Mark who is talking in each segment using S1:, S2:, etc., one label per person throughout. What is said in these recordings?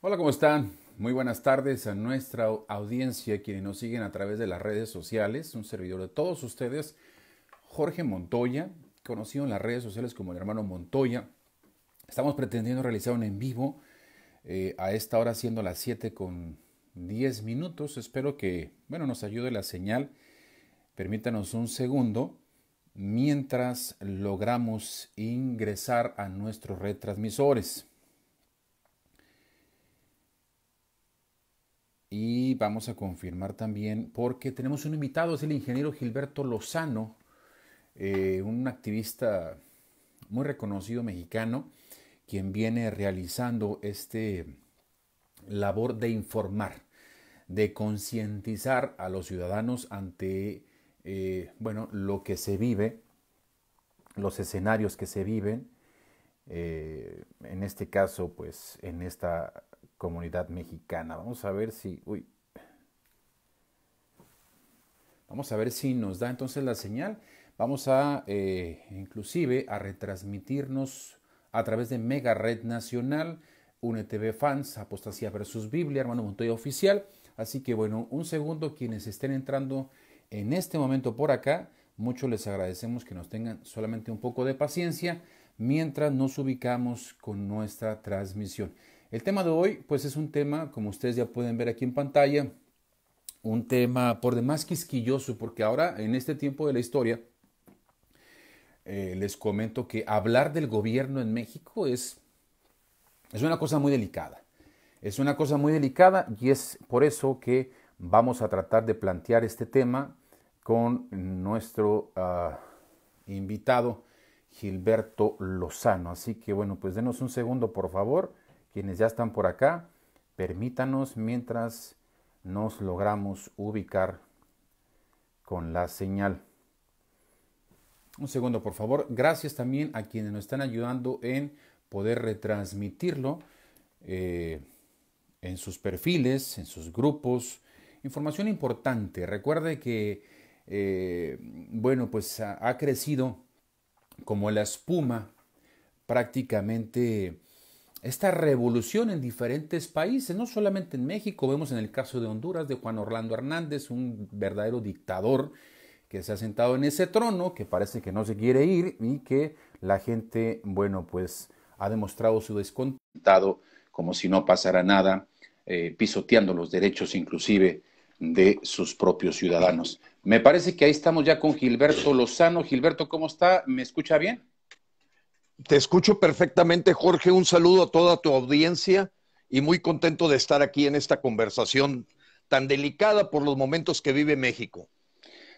S1: Hola, ¿cómo están? Muy buenas tardes a nuestra audiencia, quienes nos siguen a través de las redes sociales. Un servidor de todos ustedes, Jorge Montoya, conocido en las redes sociales como el hermano Montoya. Estamos pretendiendo realizar un en vivo eh, a esta hora, siendo las 7 con 10 minutos. Espero que, bueno, nos ayude la señal. Permítanos un segundo mientras logramos ingresar a nuestros retransmisores. Y vamos a confirmar también porque tenemos un invitado, es el ingeniero Gilberto Lozano, eh, un activista muy reconocido mexicano, quien viene realizando este labor de informar, de concientizar a los ciudadanos ante eh, bueno, lo que se vive, los escenarios que se viven, eh, en este caso, pues en esta comunidad mexicana. Vamos a ver si... Uy. Vamos a ver si nos da entonces la señal. Vamos a eh, inclusive a retransmitirnos a través de Mega Red Nacional, UNETV Fans, Apostasía versus Biblia, hermano Montoya Oficial. Así que bueno, un segundo quienes estén entrando en este momento por acá, mucho les agradecemos que nos tengan solamente un poco de paciencia mientras nos ubicamos con nuestra transmisión. El tema de hoy, pues es un tema, como ustedes ya pueden ver aquí en pantalla, un tema por demás quisquilloso, porque ahora en este tiempo de la historia, eh, les comento que hablar del gobierno en México es, es una cosa muy delicada. Es una cosa muy delicada y es por eso que vamos a tratar de plantear este tema con nuestro ah, invitado Gilberto Lozano. Así que bueno, pues denos un segundo, por favor quienes ya están por acá, permítanos mientras nos logramos ubicar con la señal. Un segundo, por favor. Gracias también a quienes nos están ayudando en poder retransmitirlo eh, en sus perfiles, en sus grupos. Información importante. Recuerde que, eh, bueno, pues ha, ha, crecido como la espuma prácticamente esta revolución en diferentes países, no solamente en México, vemos en el caso de Honduras de Juan Orlando Hernández, un verdadero dictador que se ha sentado en ese trono, que parece que no se quiere ir y que la gente, bueno, pues ha demostrado su descontento, como si no pasara nada, eh, pisoteando los derechos inclusive de sus propios ciudadanos. Me parece que ahí estamos ya con Gilberto Lozano. Gilberto,
S2: ¿cómo está? ¿Me escucha bien? Te escucho perfectamente, Jorge. Un saludo a toda tu audiencia y muy contento de estar aquí en esta conversación tan delicada por los momentos que vive México.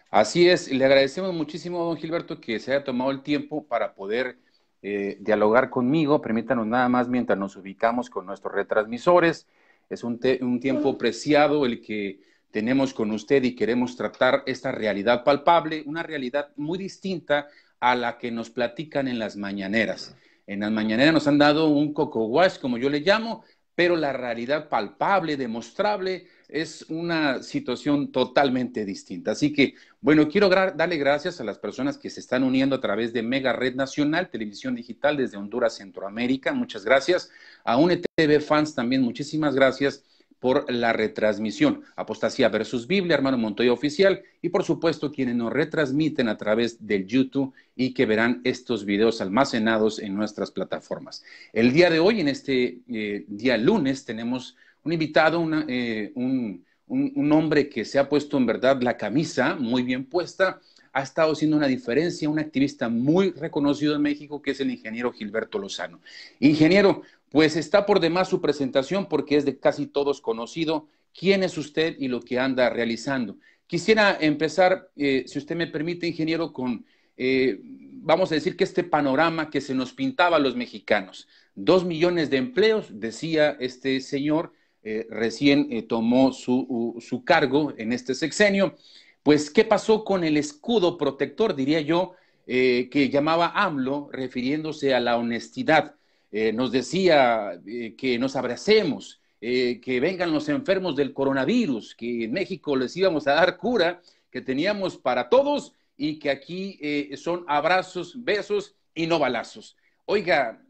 S2: Así es, le agradecemos muchísimo a don Gilberto
S1: que se haya tomado el tiempo para poder eh, dialogar conmigo. Permítanos nada más mientras nos ubicamos con nuestros retransmisores. Es un tiempo preciado el que tenemos con usted y queremos tratar esta realidad palpable, una realidad muy distinta a la que nos platican en las mañaneras. En las mañaneras nos han dado un coco como yo le llamo, pero la realidad palpable, demostrable, es una situación totalmente distinta. Así que, bueno, quiero darle gracias a las personas que se están uniendo a través de Mega Red Nacional, Televisión Digital desde Honduras, Centroamérica. Muchas gracias. A UNETV Fans también, muchísimas gracias por la retransmisión. Apostasía versus Biblia, hermano Montoya Oficial, y por supuesto quienes nos retransmiten a través del YouTube y que verán estos videos almacenados en nuestras plataformas. El día de hoy, en este eh, día lunes, tenemos un invitado, eh, un, un, hombre que se ha puesto en verdad la camisa muy bien puesta ha estado haciendo una diferencia un activista muy reconocido en México, que es el ingeniero Gilberto Lozano. Ingeniero, pues está por demás su presentación porque es de casi todos conocido. ¿Quién es usted y lo que anda realizando? Quisiera empezar, eh, si usted me permite, ingeniero, con, eh, vamos a decir que este panorama que se nos pintaba a los mexicanos. Dos millones de empleos, decía este señor, eh, recién tomó su cargo en este sexenio. Pues, ¿qué pasó con el escudo protector, diría yo, eh, que llamaba AMLO, refiriéndose a la honestidad? Eh, nos decía eh, que nos abracemos, que vengan los enfermos del coronavirus, que en México les íbamos a dar cura, que teníamos para todos y que aquí son abrazos, besos y no balazos. Oiga,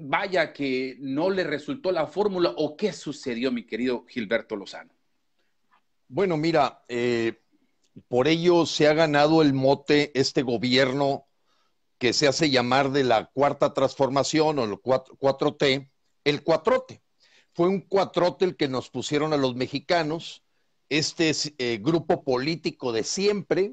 S1: vaya que no le resultó la fórmula o qué sucedió, mi querido Gilberto Lozano.
S2: Bueno, mira, eh, por ello se ha ganado el mote este gobierno que se hace llamar de la cuarta transformación o el 4, t el cuatrote. Fue un cuatrote el que nos pusieron a los mexicanos, este eh, grupo político de siempre,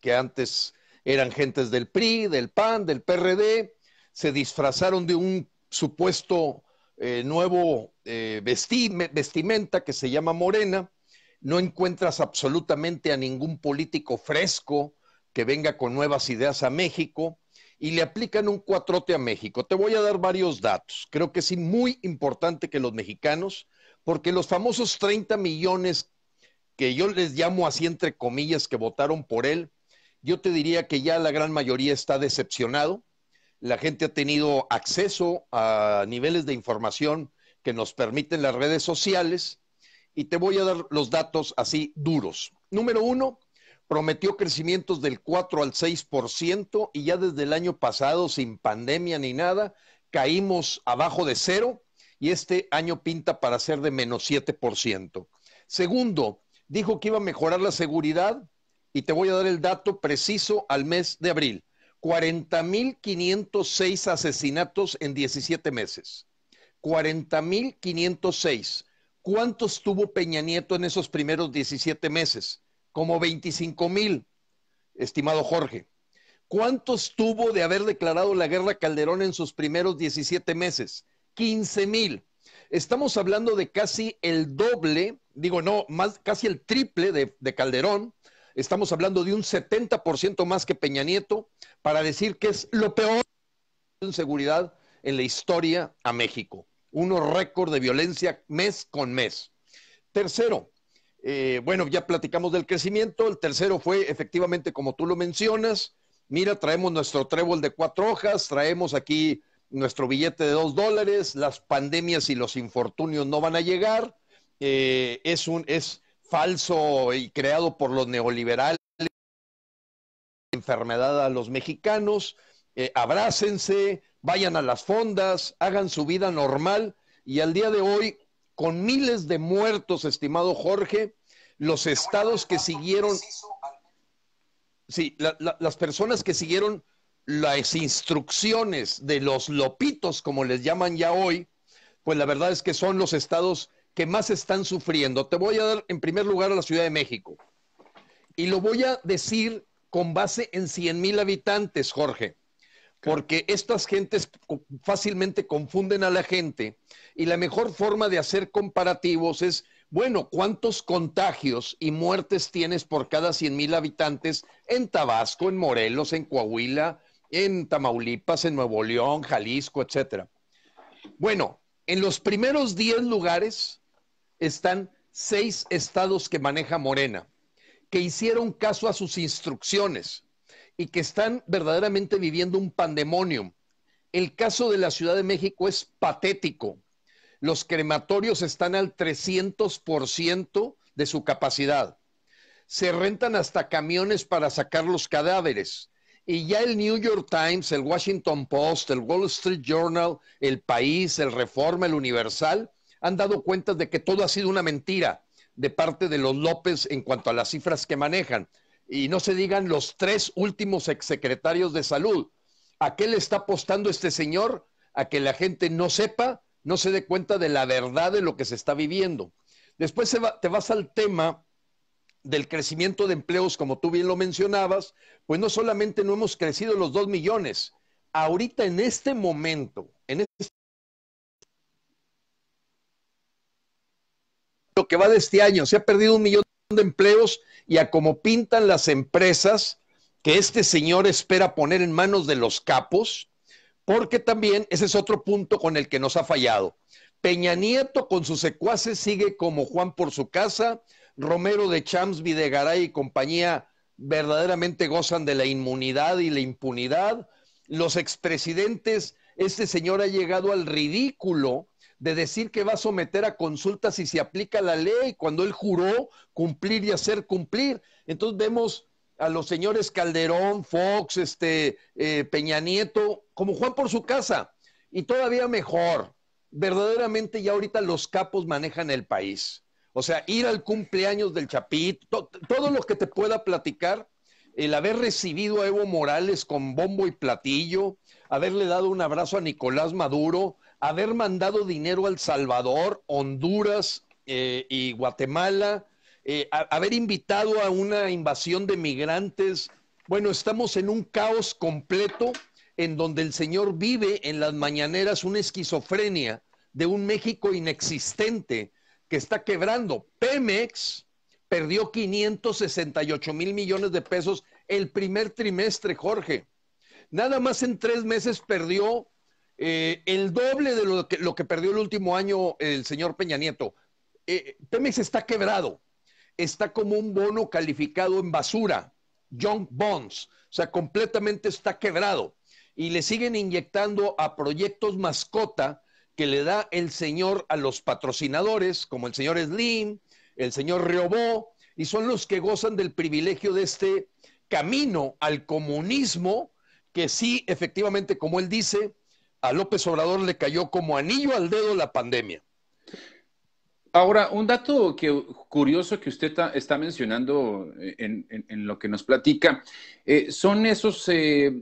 S2: que antes eran gentes del PRI, del PAN, del PRD, se disfrazaron de un supuesto eh, nuevo eh, vestimenta que se llama Morena, no encuentras absolutamente a ningún político fresco que venga con nuevas ideas a México y le aplican un cuatrote a México. Te voy a dar varios datos. Creo que sí, muy importante que los mexicanos, porque los famosos 30 millones que yo les llamo así entre comillas que votaron por él, yo te diría que ya la gran mayoría está decepcionado. La gente ha tenido acceso a niveles de información que nos permiten las redes sociales y te voy a dar los datos así duros. Número uno, prometió crecimientos del 4 al 6% y ya desde el año pasado, sin pandemia ni nada, caímos abajo de cero y este año pinta para ser de menos 7%. Segundo, dijo que iba a mejorar la seguridad y te voy a dar el dato preciso al mes de abril. 40.506 asesinatos en 17 meses. 40.506. ¿Cuántos tuvo Peña Nieto en esos primeros 17 meses? Como 25 mil, estimado Jorge. ¿Cuántos tuvo de haber declarado la guerra Calderón en sus primeros 17 meses? 15 mil. Estamos hablando de casi el doble, digo no, más, casi el triple de, de Calderón. Estamos hablando de un 70% más que Peña Nieto para decir que es lo peor en seguridad en la historia a México unos récords de violencia mes con mes. Tercero, eh, bueno, ya platicamos del crecimiento. El tercero fue efectivamente, como tú lo mencionas, mira, traemos nuestro trébol de cuatro hojas, traemos aquí nuestro billete de dos dólares, las pandemias y los infortunios no van a llegar, eh, es, un, es falso y creado por los neoliberales, enfermedad a los mexicanos, eh, abrácense, vayan a las fondas, hagan su vida normal y al día de hoy, con miles de muertos, estimado Jorge, los estados que siguieron, sí, las personas que siguieron las instrucciones de los lopitos, como les llaman ya hoy, pues la verdad es que son los estados que más están sufriendo. Te voy a dar en primer lugar a la Ciudad de México. Y lo voy a decir con base en cien mil habitantes, Jorge porque estas gentes fácilmente confunden a la gente y la mejor forma de hacer comparativos es, bueno, ¿cuántos contagios y muertes tienes por cada 100 mil habitantes en Tabasco, en Morelos, en Coahuila, en Tamaulipas, en Nuevo León, Jalisco, etcétera? Bueno, en los primeros 10 lugares están seis estados que maneja Morena, que hicieron caso a sus instrucciones y que están verdaderamente viviendo un pandemonio. El caso de la Ciudad de México es patético. Los crematorios están al 300% de su capacidad. Se rentan hasta camiones para sacar los cadáveres. Y ya el New York Times, el Washington Post, el Wall Street Journal, el País, el Reforma, el Universal, han dado cuenta de que todo ha sido una mentira de parte de los López en cuanto a las cifras que manejan y no se digan los tres últimos exsecretarios de salud. ¿A qué le está apostando este señor? A que la gente no sepa, no se dé cuenta de la verdad de lo que se está viviendo. Después te vas al tema del crecimiento de empleos, como tú bien lo mencionabas, pues no solamente no hemos crecido los dos millones, ahorita en este momento, en este lo que va de este año, se ha perdido un millón de empleos y a cómo pintan las empresas que este señor espera poner en manos de los capos, porque también ese es otro punto con el que nos ha fallado. Peña Nieto con sus secuaces sigue como Juan por su casa, Romero de Chams, Videgaray y compañía verdaderamente gozan de la inmunidad y la impunidad. Los expresidentes, este señor ha llegado al ridículo de decir que va a someter a consulta si se aplica la ley, cuando él juró cumplir y hacer cumplir. Entonces vemos a los señores Calderón, Fox, este, eh, Peña Nieto, como Juan por su casa. Y todavía mejor, verdaderamente ya ahorita los capos manejan el país. O sea, ir al cumpleaños del Chapit, todo lo que te pueda platicar, el haber recibido a Evo Morales con bombo y platillo, haberle dado un abrazo a Nicolás Maduro, haber mandado dinero al Salvador, Honduras eh, y Guatemala, eh, haber invitado a una invasión de migrantes. Bueno, estamos en un caos completo en donde el Señor vive en las mañaneras una esquizofrenia de un México inexistente que está quebrando. Pemex perdió 568 mil millones de pesos el primer trimestre, Jorge. Nada más en tres meses perdió eh, el doble de lo que, lo que perdió el último año el señor Peña Nieto. Eh, está quebrado, está como un bono calificado en basura, junk bonds, o sea, completamente está quebrado. Y le siguen inyectando a proyectos mascota que le da el señor a los patrocinadores, como el señor Slim, el señor Riobó, y son los que gozan del privilegio de este camino al comunismo, que sí, efectivamente, como él dice, a López Obrador le cayó como anillo al dedo la pandemia. Ahora, un dato que, curioso que usted está
S1: mencionando eh, en, lo que nos platica, eh, son esos eh,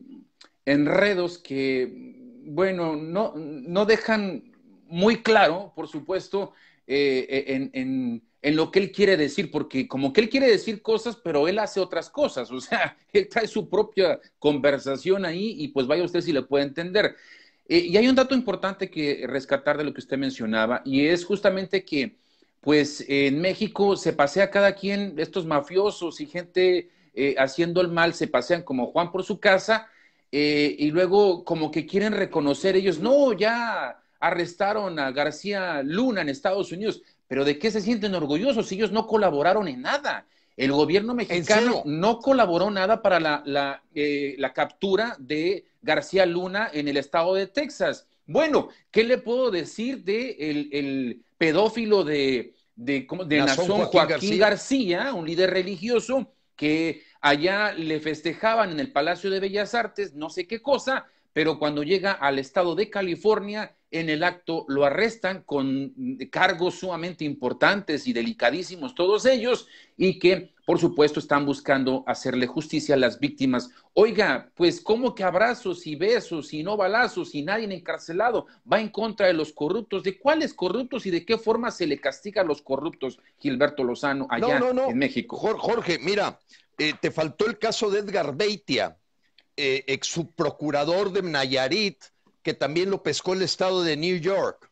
S1: enredos que, bueno, no, no, dejan muy claro, por supuesto, en, en lo que él quiere decir, porque como que él quiere decir cosas, pero él hace otras cosas, o sea, él trae su propia conversación ahí y pues vaya usted si le puede entender. Eh, y hay un dato importante que rescatar de lo que usted mencionaba, y es justamente que, pues, en México se pasea cada quien, estos mafiosos y gente eh, haciendo el mal, se pasean como Juan por su casa, eh, y luego como que quieren reconocer ellos, no, ya arrestaron a García Luna en Estados Unidos, pero ¿de qué se sienten orgullosos si ellos no colaboraron en nada? El gobierno mexicano no colaboró nada para eh, la, captura de García Luna en el estado de Texas. Bueno, ¿qué le puedo decir de el, pedófilo de, de, Joaquín, García, un líder religioso que allá le festejaban en el Palacio de Bellas Artes, no sé qué cosa, pero cuando llega al estado de California, en el acto lo arrestan con cargos sumamente importantes y delicadísimos todos ellos y que por supuesto están buscando hacerle justicia a las víctimas. Oiga, pues ¿cómo que abrazos y besos y no balazos y nadie encarcelado va en contra de los corruptos? ¿De cuáles corruptos y de qué forma se le castiga a los corruptos, Gilberto Lozano, allá en México?
S2: Jorge, mira, eh, te faltó el caso de Edgar Beitia eh, ex subprocurador de Nayarit, que también lo pescó el estado de New York.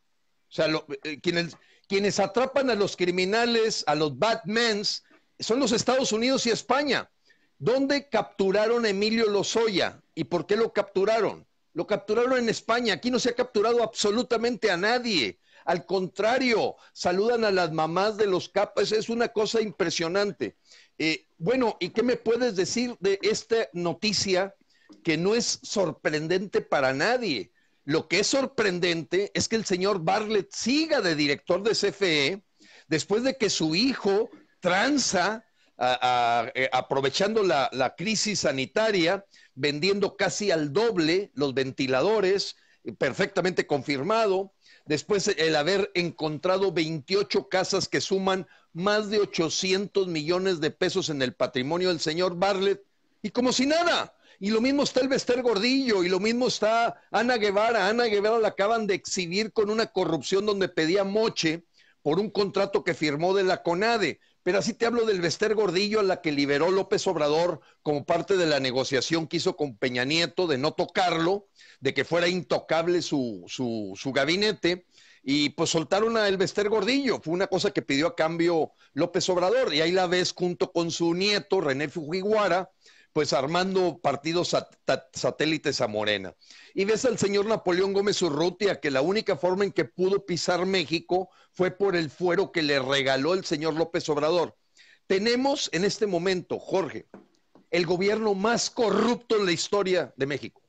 S2: O sea, eh, quienes, atrapan a los criminales, a los Batmans, son los Estados Unidos y España. ¿Dónde capturaron a Emilio Lozoya? ¿Y por qué lo capturaron? Lo capturaron en España. Aquí no se ha capturado absolutamente a nadie. Al contrario, saludan a las mamás de los capas. Es una cosa impresionante. Eh, bueno, ¿y qué me puedes decir de esta noticia que no es sorprendente para nadie. Lo que es sorprendente es que el señor Barlett siga de director de CFE después de que su hijo tranza eh, aprovechando la, crisis sanitaria, vendiendo casi al doble los ventiladores, perfectamente confirmado. Después el haber encontrado 28 casas que suman más de 800 millones de pesos en el patrimonio del señor Barlett y como si nada. Y lo mismo está el Vester Gordillo, y lo mismo está Ana Guevara. Ana Guevara la acaban de exhibir con una corrupción donde pedía moche por un contrato que firmó de la CONADE. Pero así te hablo del Vester Gordillo a la que liberó López Obrador como parte de la negociación que hizo con Peña Nieto de no tocarlo, de que fuera intocable su, su, su gabinete y pues soltaron a Vester Gordillo, fue una cosa que pidió a cambio López Obrador, y ahí la ves junto con su nieto, René Fujiguara, pues armando partidos satélites a Morena. Y ves al señor Napoleón Gómez Urrutia, que la única forma en que pudo pisar México fue por el fuero que le regaló el señor López Obrador. Tenemos en este momento, Jorge, el gobierno más corrupto en la historia de México.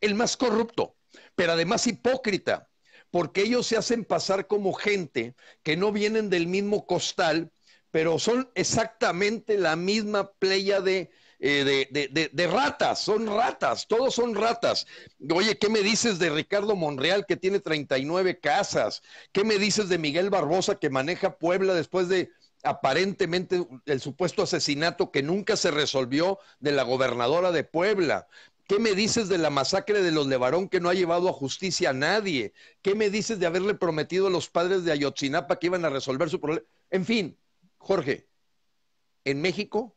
S2: El más corrupto, pero además hipócrita, porque ellos se hacen pasar como gente que no vienen del mismo costal, pero son exactamente la misma playa de eh, de, de, de, de, ratas, son ratas, todos son ratas. Oye, ¿qué me dices de Ricardo Monreal que tiene 39 casas? ¿Qué me dices de Miguel Barbosa que maneja Puebla después de aparentemente el supuesto asesinato que nunca se resolvió de la gobernadora de Puebla? ¿Qué me dices de la masacre de los Levarón que no ha llevado a justicia a nadie? ¿Qué me dices de haberle prometido a los padres de Ayotzinapa que iban a resolver su problema? En fin, Jorge, en México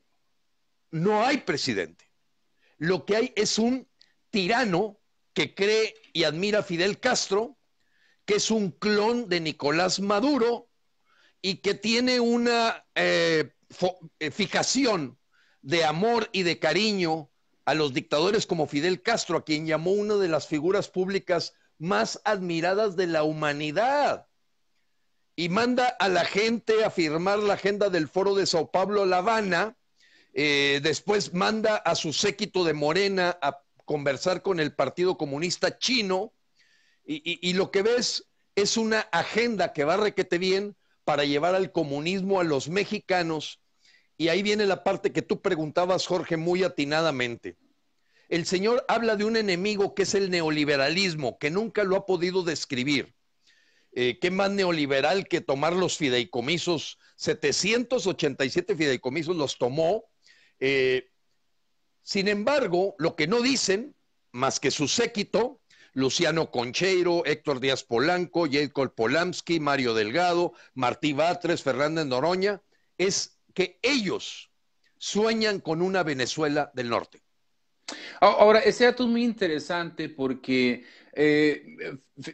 S2: no hay presidente. Lo que hay es un tirano que cree y admira a Fidel Castro, que es un clon de Nicolás Maduro y que tiene una eh, eh, fijación de amor y de cariño a los dictadores como Fidel Castro, a quien llamó una de las figuras públicas más admiradas de la humanidad. Y manda a la gente a firmar la agenda del Foro de Sao Pablo La Habana, eh, después manda a su séquito de Morena a conversar con el Partido Comunista Chino y, lo que ves es una agenda que va requete bien para llevar al comunismo a los mexicanos. Y ahí viene la parte que tú preguntabas, Jorge, muy atinadamente. El señor habla de un enemigo que es el neoliberalismo, que nunca lo ha podido describir. Eh, ¿Qué más neoliberal que tomar los fideicomisos? 787 fideicomisos los tomó eh, sin embargo, lo que no dicen, más que su séquito, Luciano Concheiro, Héctor Díaz Polanco, Jacob Polanski, Mario Delgado, Martí Batres, Fernández Noroña, es que ellos sueñan con una Venezuela del Norte. Ahora, ese dato es muy
S1: interesante porque eh,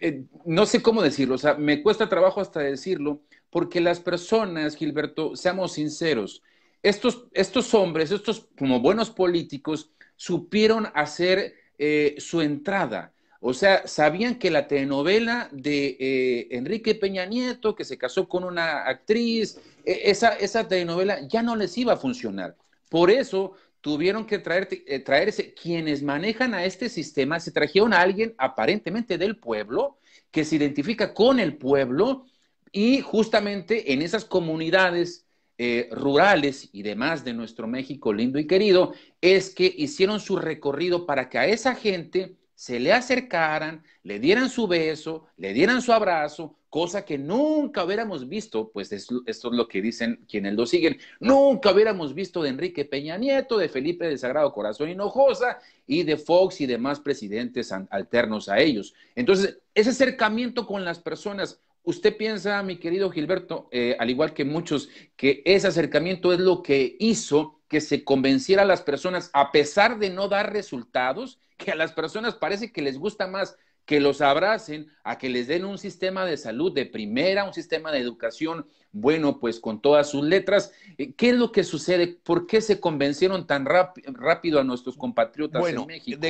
S1: eh, no sé cómo decirlo, o sea, me cuesta trabajo hasta decirlo, porque las personas, Gilberto, seamos sinceros, estos, estos hombres, estos como buenos políticos, supieron hacer eh, su entrada. O sea, sabían que la telenovela de eh, Enrique Peña Nieto, que se casó con una actriz, e, esa, esa, telenovela ya no les iba a funcionar. Por eso tuvieron que eh, traerse quienes manejan a este sistema, se trajeron a alguien aparentemente del pueblo, que se identifica con el pueblo y justamente en esas comunidades eh, rurales y demás de nuestro México lindo y querido, es que hicieron su recorrido para que a esa gente se le acercaran, le dieran su beso, le dieran su abrazo, cosa que nunca hubiéramos visto, pues esto es lo que dicen quienes lo siguen, nunca hubiéramos visto de Enrique Peña Nieto, de Felipe del Sagrado Corazón Hinojosa y de Fox y demás presidentes alternos a ellos. Entonces, ese acercamiento con las personas ¿Usted piensa, mi querido Gilberto, eh, al igual que muchos, que ese acercamiento es lo que hizo que se convenciera a las personas, a pesar de no dar resultados, que a las personas parece que les gusta más que los abracen, a que les den un sistema de salud de primera, un sistema de educación, bueno, pues con todas sus letras. Eh, ¿Qué es lo que sucede? ¿Por qué se convencieron tan rápido a nuestros compatriotas en México?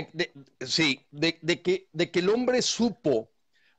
S1: sí,
S2: de que el hombre supo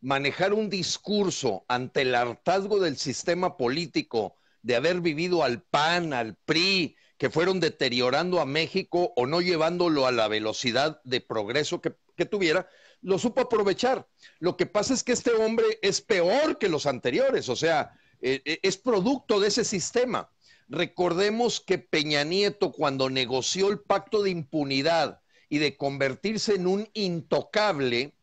S2: manejar un discurso ante el hartazgo del sistema político de haber vivido al PAN, al PRI, que fueron deteriorando a México o no llevándolo a la velocidad de progreso que, tuviera, lo supo aprovechar. Lo que pasa es que este hombre es peor que los anteriores, o sea, eh, eh, es producto de ese sistema. Recordemos que Peña Nieto, cuando negoció el pacto de impunidad y de convertirse en un intocable,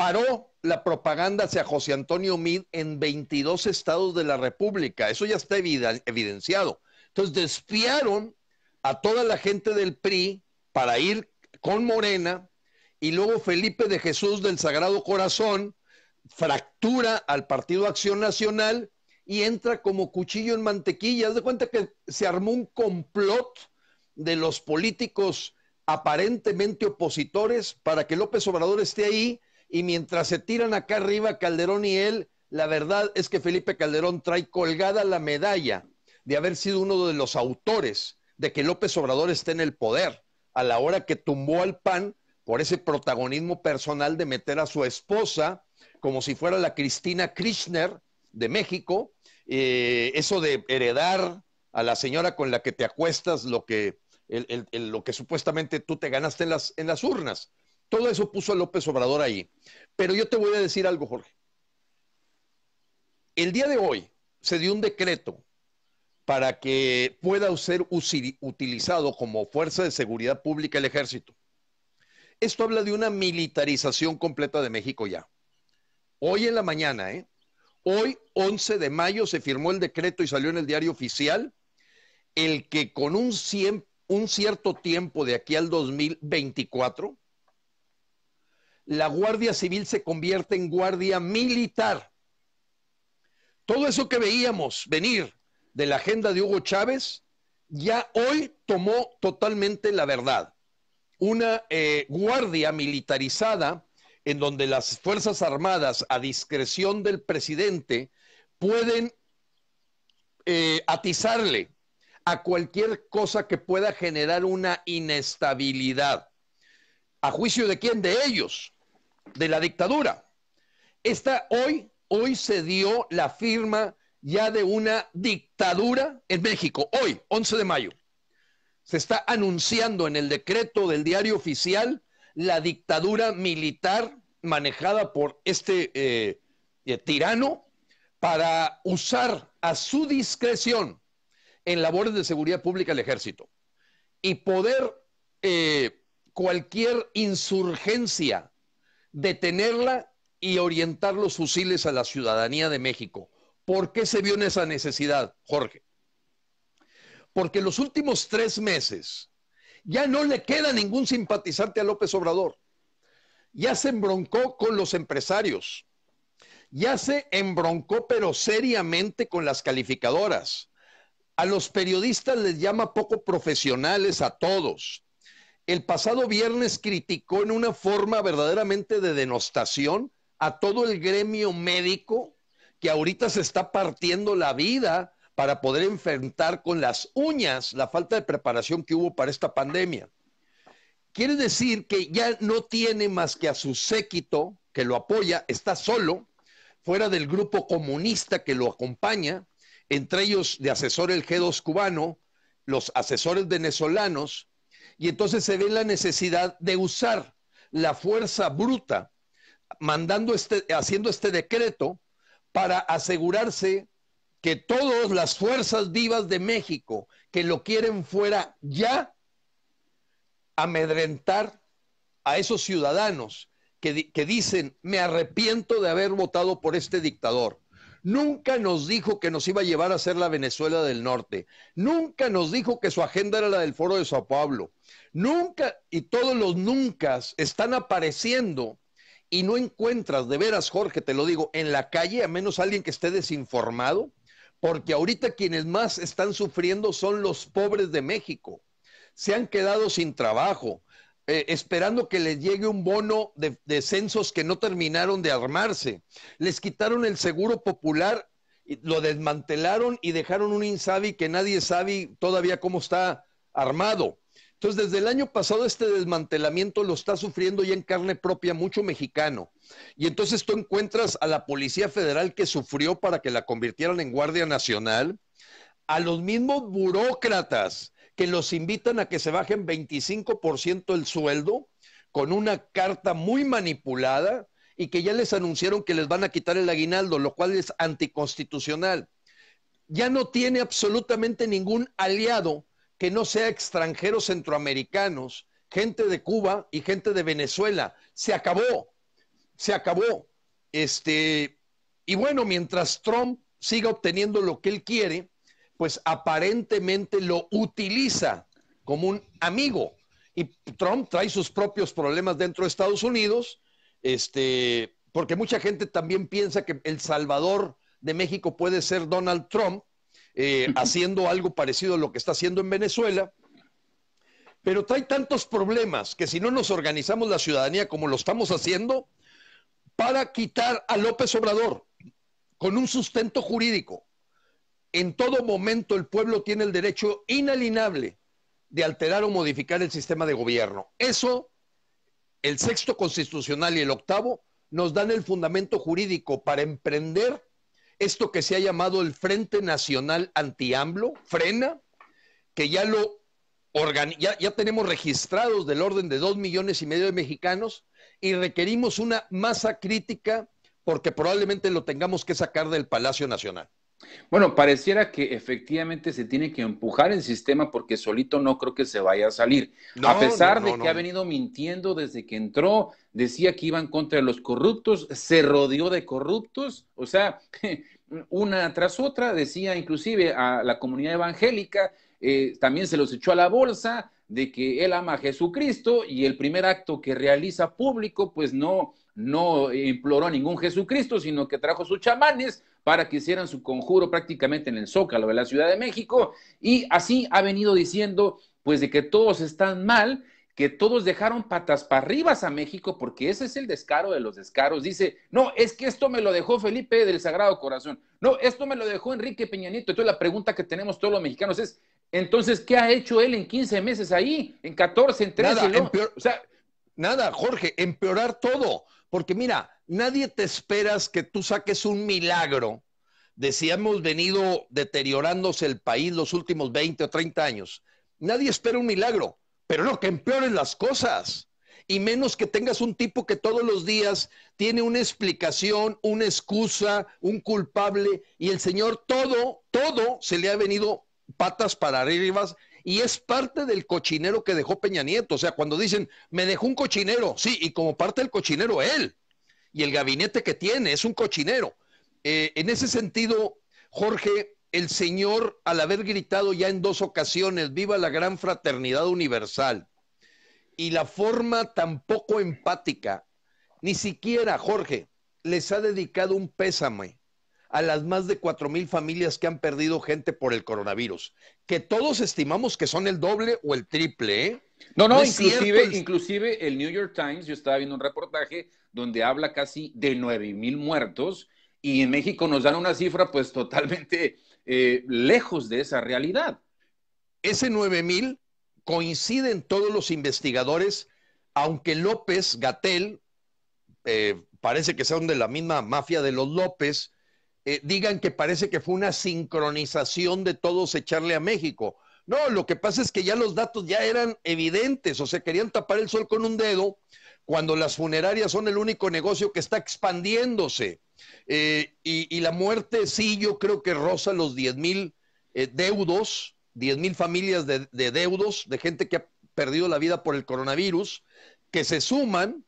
S2: paró la propaganda hacia José Antonio Mid en 22 estados de la República. Eso ya está evidenciado. Entonces despiaron a toda la gente del PRI para ir con Morena y luego Felipe de Jesús del Sagrado Corazón fractura al Partido Acción Nacional y entra como cuchillo en mantequilla. de cuenta que se armó un complot de los políticos aparentemente opositores para que López Obrador esté ahí y mientras se tiran acá arriba Calderón y él, la verdad es que Felipe Calderón trae colgada la medalla de haber sido uno de los autores de que López Obrador esté en el poder a la hora que tumbó al PAN por ese protagonismo personal de meter a su esposa como si fuera la Cristina Kirchner de México, eh, eso de heredar a la señora con la que te acuestas lo que, lo que supuestamente tú te ganaste en las urnas. Todo eso puso a López Obrador ahí. Pero yo te voy a decir algo, Jorge. El día de hoy se dio un decreto para que pueda ser utilizado como fuerza de seguridad pública el ejército. Esto habla de una militarización completa de México ya. Hoy en la mañana, ¿eh? Hoy, 11 de mayo, se firmó el decreto y salió en el diario oficial el que con un, un cierto tiempo de aquí al 2024 la Guardia Civil se convierte en Guardia Militar. Todo eso que veíamos venir de la agenda de Hugo Chávez, ya hoy tomó totalmente la verdad. Una eh, guardia militarizada en donde las Fuerzas Armadas, a discreción del presidente, pueden eh, atizarle a cualquier cosa que pueda generar una inestabilidad. ¿A juicio de quién? De ellos de la dictadura. Esta hoy, hoy se dio la firma ya de una dictadura en México, hoy, 11 de mayo. Se está anunciando en el decreto del diario oficial la dictadura militar manejada por este eh, tirano para usar a su discreción en labores de seguridad pública el ejército y poder eh, cualquier insurgencia detenerla y orientar los fusiles a la ciudadanía de México. ¿Por qué se vio en esa necesidad, Jorge? Porque los últimos tres meses ya no le queda ningún simpatizante a López Obrador. Ya se embroncó con los empresarios. Ya se embroncó, pero seriamente, con las calificadoras. A los periodistas les llama poco profesionales a todos el pasado viernes criticó en una forma verdaderamente de denostación a todo el gremio médico que ahorita se está partiendo la vida para poder enfrentar con las uñas la falta de preparación que hubo para esta pandemia. Quiere decir que ya no tiene más que a su séquito que lo apoya, está solo, fuera del grupo comunista que lo acompaña, entre ellos de asesor el G2 cubano, los asesores venezolanos, y entonces se ve la necesidad de usar la fuerza bruta, mandando este, haciendo este decreto para asegurarse que todas las fuerzas vivas de México que lo quieren fuera ya amedrentar a esos ciudadanos que, que dicen, me arrepiento de haber votado por este dictador Nunca nos dijo que nos iba a llevar a ser la Venezuela del Norte. Nunca nos dijo que su agenda era la del Foro de Sao Paulo. Nunca, y todos los nunca están apareciendo y no encuentras, de veras, Jorge, te lo digo, en la calle, a menos alguien que esté desinformado, porque ahorita quienes más están sufriendo son los pobres de México. Se han quedado sin trabajo, eh, esperando que les llegue un bono de, de censos que no terminaron de armarse. Les quitaron el seguro popular, lo desmantelaron y dejaron un INSABI que nadie sabe todavía cómo está armado. Entonces, desde el año pasado este desmantelamiento lo está sufriendo ya en carne propia mucho mexicano. Y entonces tú encuentras a la Policía Federal que sufrió para que la convirtieran en Guardia Nacional, a los mismos burócratas que los invitan a que se bajen 25% el sueldo con una carta muy manipulada y que ya les anunciaron que les van a quitar el aguinaldo, lo cual es anticonstitucional. Ya no tiene absolutamente ningún aliado que no sea extranjeros centroamericanos, gente de Cuba y gente de Venezuela. Se acabó, se acabó. Este, y bueno, mientras Trump siga obteniendo lo que él quiere, pues aparentemente lo utiliza como un amigo. Y Trump trae sus propios problemas dentro de Estados Unidos, este, porque mucha gente también piensa que El Salvador de México puede ser Donald Trump, eh, haciendo algo parecido a lo que está haciendo en Venezuela, pero trae tantos problemas que si no nos organizamos la ciudadanía como lo estamos haciendo, para quitar a López Obrador con un sustento jurídico, en todo momento el pueblo tiene el derecho inalienable de alterar o modificar el sistema de gobierno. Eso, el sexto constitucional y el octavo, nos dan el fundamento jurídico para emprender esto que se ha llamado el Frente Nacional anti frena, que ya lo ya, tenemos registrados del orden de dos millones y medio de mexicanos y requerimos una masa crítica porque probablemente lo tengamos que sacar del Palacio Nacional. Bueno, pareciera que efectivamente se tiene que empujar
S1: el sistema porque solito no creo que se vaya a salir. a pesar de que ha venido mintiendo desde que entró, decía que iban contra los corruptos, se rodeó de corruptos, o sea, una tras otra, decía inclusive a la comunidad evangélica, eh, también se los echó a la bolsa de que él ama a Jesucristo y el primer acto que realiza público, pues no, no imploró a ningún Jesucristo, sino que trajo sus chamanes para que hicieran su conjuro prácticamente en el Zócalo de la Ciudad de México y así ha venido diciendo pues de que todos están mal, que todos dejaron patas para arriba a México porque ese es el descaro de los descaros. Dice, no, es que esto me lo dejó Felipe del Sagrado Corazón, no, esto me lo dejó Enrique Peñanito. Entonces la pregunta que tenemos todos los mexicanos es,
S2: entonces, ¿qué ha hecho él en 15 meses ahí? En 14, en 13, sea, Nada, Jorge, empeorar todo. Porque mira, nadie te esperas que tú saques un milagro de si hemos venido deteriorándose el país los últimos 20 o 30 años. Nadie espera un milagro, pero no que empeoren las cosas. Y menos que tengas un tipo que todos los días tiene una explicación, una excusa, un culpable, y el Señor todo, todo se le ha venido patas para arriba y es parte del cochinero que dejó Peña Nieto. O sea, cuando dicen, me dejó un cochinero, sí, y como parte del cochinero él. Y el gabinete que tiene es un cochinero. Eh, en ese sentido, Jorge, el señor, al haber gritado ya en dos ocasiones, viva la gran fraternidad universal, y la forma tan poco empática, ni siquiera, Jorge, les ha dedicado un pésame a las más de cuatro mil familias que han perdido gente por el coronavirus, que todos estimamos que son el doble o el triple. ¿eh? No, no, inclusive,
S1: el New York Times, yo estaba viendo un reportaje donde habla casi de nueve mil muertos y en
S2: México nos dan una cifra pues totalmente eh, lejos de esa realidad. Ese 9000 coinciden todos los investigadores, aunque López Gatel eh, parece que son de la misma mafia de los López, eh, digan que parece que fue una sincronización de todos echarle a México. No, lo que pasa es que ya los datos ya eran evidentes, o sea, querían tapar el sol con un dedo cuando las funerarias son el único negocio que está expandiéndose. Eh, y, la muerte, sí, yo creo que roza los 10 mil eh, deudos, 10 mil familias de, de deudos, de gente que ha perdido la vida por el coronavirus, que se suman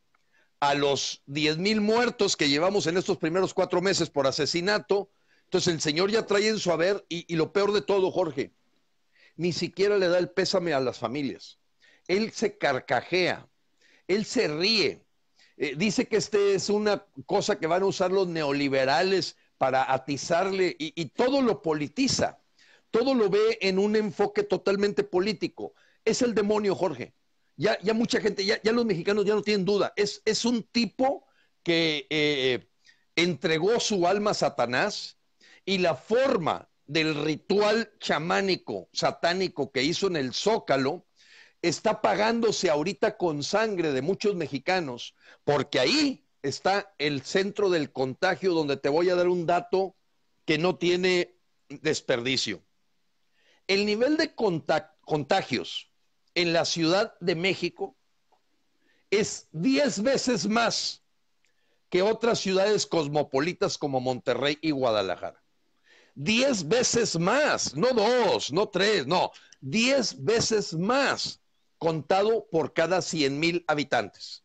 S2: a los 10 mil muertos que llevamos en estos primeros cuatro meses por asesinato. Entonces el Señor ya trae en su haber y, lo peor de todo, Jorge, ni siquiera le da el pésame a las familias. Él se carcajea, él se ríe. Eh, dice que esta es una cosa que van a usar los neoliberales para atizarle y todo lo politiza, todo lo ve en un enfoque totalmente político. Es el demonio, Jorge ya, mucha gente, ya, los mexicanos ya no tienen duda. Es, un tipo que eh, entregó su alma a Satanás y la forma del ritual chamánico, satánico que hizo en el Zócalo, está pagándose ahorita con sangre de muchos mexicanos, porque ahí está el centro del contagio donde te voy a dar un dato que no tiene desperdicio. El nivel de contagios en la Ciudad de México es 10 veces más que otras ciudades cosmopolitas como Monterrey y Guadalajara. 10 veces más, no dos, no tres, no, 10 veces más contado por cada 100 mil habitantes.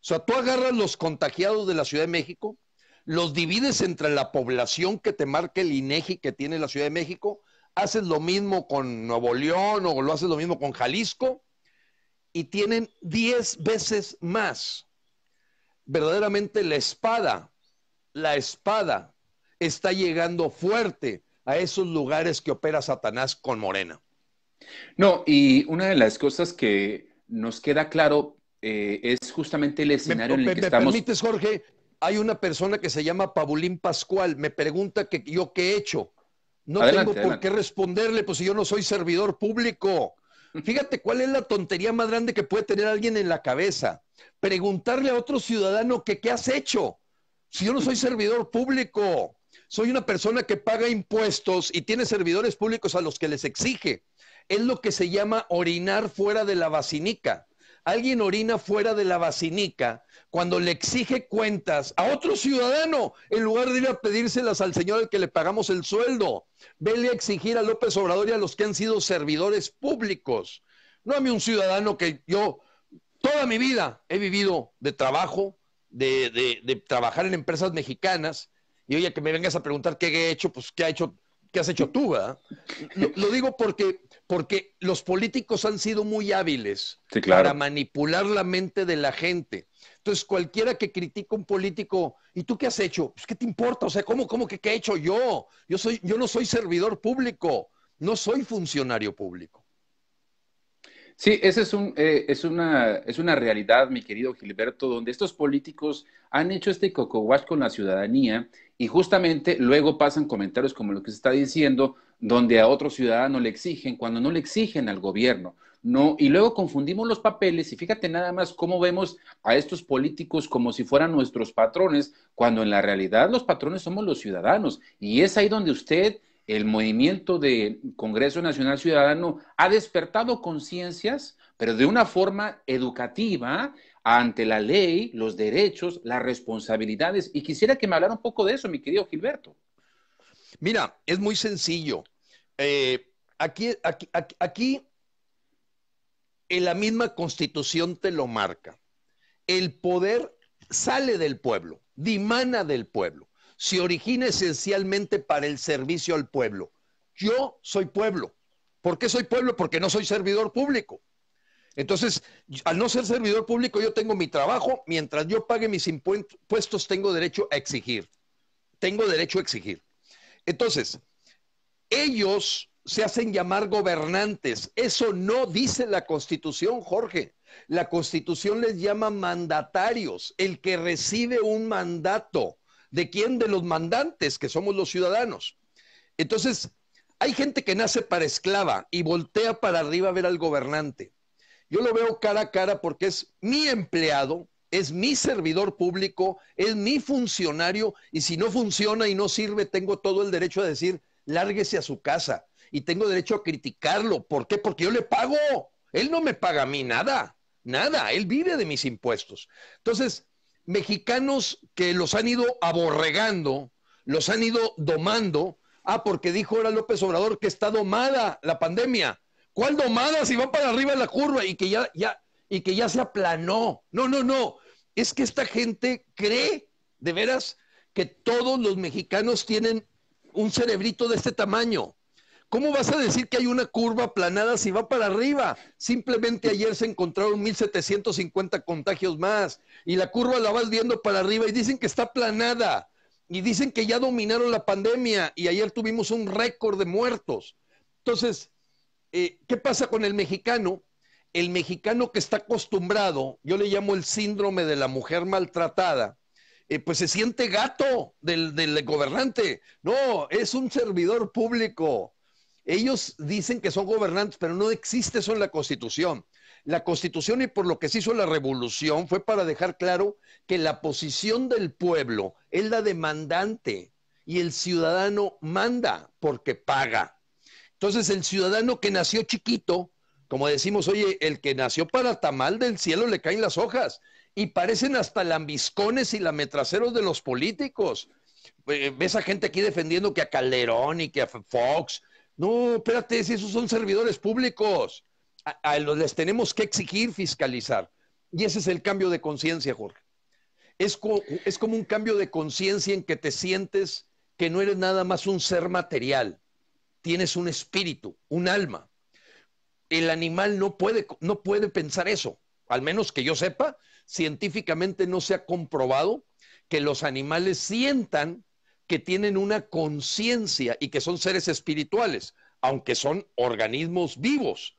S2: O sea, tú agarras los contagiados de la Ciudad de México, los divides entre la población que te marca el INEGI e que tiene la Ciudad de México haces lo mismo con Nuevo León o lo haces lo mismo con Jalisco y tienen 10 veces más. Verdaderamente la espada, la espada está llegando fuerte a esos lugares que opera Satanás con Morena. No, y una de las cosas que nos queda claro eh, es
S1: justamente el escenario en el que estamos. ¿Me
S2: permites, Jorge? Hay una persona que se llama Pabulín Pascual, me pregunta que yo qué he hecho. No tengo por qué responderle, pues si yo no soy servidor público. Fíjate cuál es la tontería más grande que puede tener alguien en la cabeza. Preguntarle a otro ciudadano que qué has hecho. Si yo no soy servidor público, soy una persona que paga impuestos y tiene servidores públicos a los que les exige. Es lo que se llama orinar fuera de la basinica alguien orina fuera de la basinica cuando le exige cuentas a otro ciudadano, en lugar de ir a pedírselas al señor al que le pagamos el sueldo, vele a exigir a López Obrador y a los que han sido servidores públicos. No a mí un ciudadano que yo toda mi vida he vivido de trabajo, de, trabajar en empresas mexicanas, y oye, que me vengas a preguntar qué he hecho, pues qué ha hecho, qué has hecho tú, ¿verdad? lo digo porque porque los políticos han sido muy hábiles para manipular la mente de la gente. Entonces, cualquiera que critica a un político, ¿y tú qué has hecho? Pues, ¿qué te importa? O sea, ¿cómo, cómo que qué he hecho yo? Yo, soy, yo no soy servidor público, no soy funcionario público.
S1: Sí, esa eh, es, una, realidad, mi querido Gilberto, donde estos políticos han hecho este coco-wash con la ciudadanía y justamente luego pasan comentarios como lo que se está diciendo, donde a otro ciudadano le exigen, cuando no le exigen al gobierno. No, y luego confundimos los papeles y fíjate nada más cómo vemos a estos políticos como si fueran nuestros patrones, cuando en la realidad los patrones somos los ciudadanos. Y es ahí donde usted, el movimiento de Congreso Nacional Ciudadano, ha despertado conciencias, pero de una forma educativa, ante la ley, los derechos, las responsabilidades. Y quisiera que me hablara un poco de eso, mi querido Gilberto.
S2: Mira, es muy sencillo. Eh, aquí, aquí, aquí, aquí en la misma constitución te lo marca. El poder sale del pueblo, dimana del pueblo, se origina esencialmente para el servicio al pueblo. Yo soy pueblo. ¿Por qué soy pueblo? Porque no soy servidor público. Entonces, al no ser servidor público, yo tengo mi trabajo, mientras yo pague mis impuestos, tengo derecho a exigir. Tengo derecho a exigir. Entonces, ellos se hacen llamar gobernantes. Eso no dice la constitución, Jorge. La constitución les llama mandatarios, el que recibe un mandato. ¿De quién? De los mandantes, que somos los ciudadanos. Entonces, hay gente que nace para esclava y voltea para arriba a ver al gobernante. Yo lo veo cara a cara porque es mi empleado, es mi servidor público, es mi funcionario y si no funciona y no sirve, tengo todo el derecho a decir, lárguese a su casa y tengo derecho a criticarlo. ¿Por qué? Porque yo le pago. Él no me paga a mí nada, nada. Él vive de mis impuestos. Entonces, mexicanos que los han ido aborregando, los han ido domando. Ah, porque dijo ahora López Obrador que está domada la pandemia. ¿Cuál domada si va para arriba la curva y que ya, ya, y que ya se aplanó? No, no, no. Es que esta gente cree, de veras, que todos los mexicanos tienen un cerebrito de este tamaño. ¿Cómo vas a decir que hay una curva aplanada si va para arriba? Simplemente ayer se encontraron 1.750 contagios más y la curva la vas viendo para arriba y dicen que está aplanada y dicen que ya dominaron la pandemia y ayer tuvimos un récord de muertos. Entonces, eh, ¿qué pasa con el mexicano? El mexicano que está acostumbrado, yo le llamo el síndrome de la mujer maltratada, eh, pues se siente gato del, del gobernante. No, es un servidor público. Ellos dicen que son gobernantes, pero no existe eso en la Constitución. La Constitución y por lo que se hizo la revolución fue para dejar claro que la posición del pueblo es la demandante y el ciudadano manda porque paga. Entonces el ciudadano que nació chiquito, como decimos, oye, el que nació para tamal del cielo le caen las hojas y parecen hasta lambiscones y lametraceros de los políticos. Ves a gente aquí defendiendo que a Calderón y que a Fox. No, espérate, si esos son servidores públicos. A, los les tenemos que exigir fiscalizar. Y ese es el cambio de conciencia, Jorge. Es, es como un cambio de conciencia en que te sientes que no eres nada más un ser material, tienes un espíritu, un alma. El animal no puede, no puede pensar eso, al menos que yo sepa, científicamente no se ha comprobado que los animales sientan que tienen una conciencia y que son seres espirituales, aunque son organismos vivos.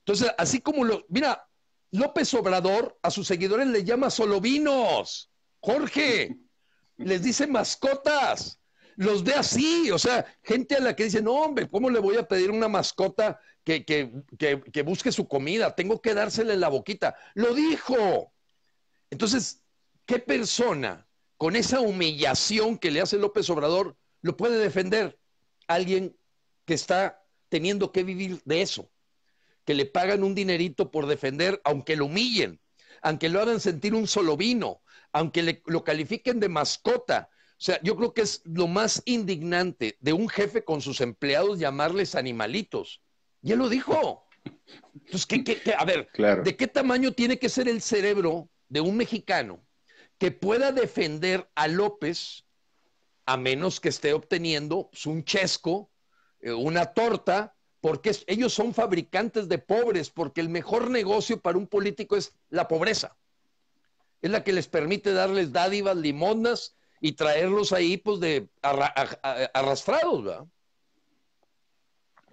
S2: Entonces, así como lo, mira, López Obrador a sus seguidores le llama solovinos, Jorge, les dice mascotas, los ve así, o sea, gente a la que dice, no, hombre, ¿cómo le voy a pedir una mascota que, busque su comida? Tengo que en la boquita. Lo dijo. Entonces, ¿qué persona con esa humillación que le hace López Obrador lo puede defender? Alguien que está teniendo que vivir de eso, que le pagan un dinerito por defender, aunque lo humillen, aunque lo hagan sentir un solo vino, aunque le, lo califiquen de mascota, o sea, yo creo que es lo más indignante de un jefe con sus empleados llamarles animalitos. ¡Ya lo dijo. Entonces, a ver, ¿de qué tamaño tiene que ser el cerebro de un mexicano que pueda defender a López a menos que esté obteniendo un chesco, eh, una torta, porque ellos son fabricantes de pobres, porque el mejor negocio para un político es la pobreza. Es la que les permite darles dádivas, limonas y traerlos ahí pues de arrastrados, ¿verdad?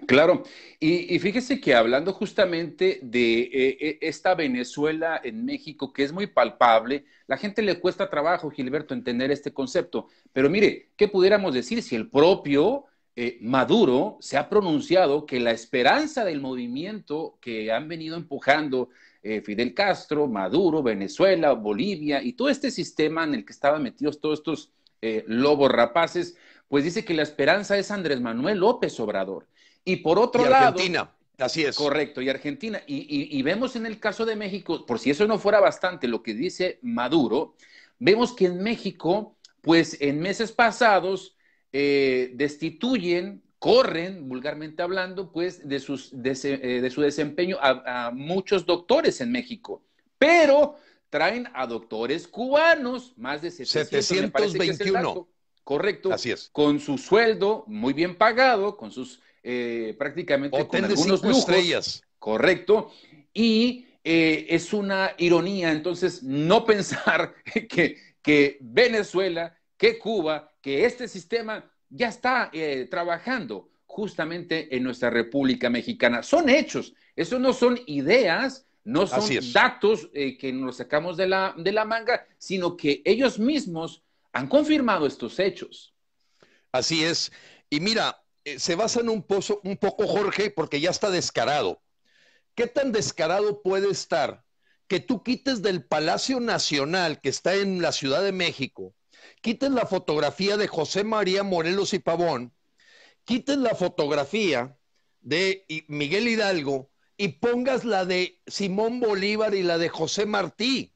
S2: Claro, y, fíjese que
S1: hablando justamente de eh, eh, esta Venezuela en México, que es muy palpable, la gente le cuesta trabajo, Gilberto, entender este concepto. Pero mire, ¿qué pudiéramos decir si el propio eh, Maduro se ha pronunciado que la esperanza del movimiento que han venido empujando eh, Fidel Castro, Maduro, Venezuela, Bolivia y todo este sistema en el que estaban metidos todos estos eh, lobos rapaces, pues dice que la esperanza es Andrés Manuel López Obrador. Y por otro lado... Argentina. Así es. Correcto, y Argentina. Y, vemos en el caso de México, por si eso no fuera bastante lo que dice Maduro, vemos que en México, pues en meses pasados, eh, destituyen corren, vulgarmente hablando, pues de, sus, de, eh, su desempeño a, muchos doctores en México. Pero traen a doctores cubanos, más de 700, 721. Correcto. Así es. Con su sueldo muy bien pagado, con sus eh, prácticamente con algunos estrellas. Correcto. Y eh, es una ironía, entonces, no pensar que, que Venezuela, que Cuba, que este sistema ya está eh, trabajando justamente en nuestra República Mexicana. Son hechos, eso no son ideas, no son datos eh, que nos sacamos de la,
S2: manga, sino que ellos mismos han confirmado estos hechos. Así es. Y mira, eh, se basa en un, pozo, un poco, Jorge, porque ya está descarado. ¿Qué tan descarado puede estar que tú quites del Palacio Nacional que está en la Ciudad de México quiten la fotografía de José María Morelos y Pavón, quiten la fotografía de Miguel Hidalgo y pongas la de Simón Bolívar y la de José Martí.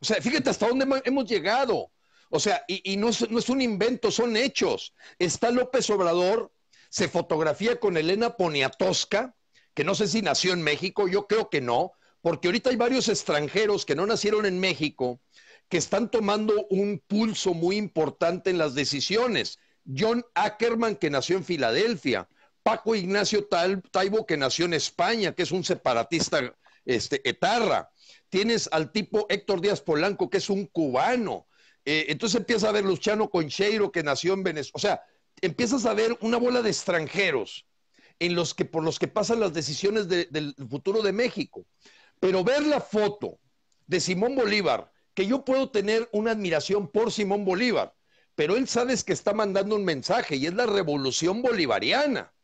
S2: O sea, fíjate hasta dónde hemos llegado. O sea, y, no, es, un invento, son hechos. Está López Obrador, se fotografía con Elena Poniatowska, que no sé si nació en México, yo creo que no, porque ahorita hay varios extranjeros que no nacieron en México, que están tomando un pulso muy importante en las decisiones. John Ackerman, que nació en Filadelfia, Paco Ignacio Taibo, que nació en España, que es un separatista este, etarra. Tienes al tipo Héctor Díaz Polanco, que es un cubano. Eh, entonces empieza a ver Luciano Concheiro, que nació en Venezuela. O sea, empiezas a ver una bola de extranjeros en los que, por los que pasan las decisiones del futuro de México. Pero ver la foto de Simón Bolívar que yo puedo tener una admiración por Simón Bolívar, pero él sabes que está mandando un mensaje y es la revolución bolivariana.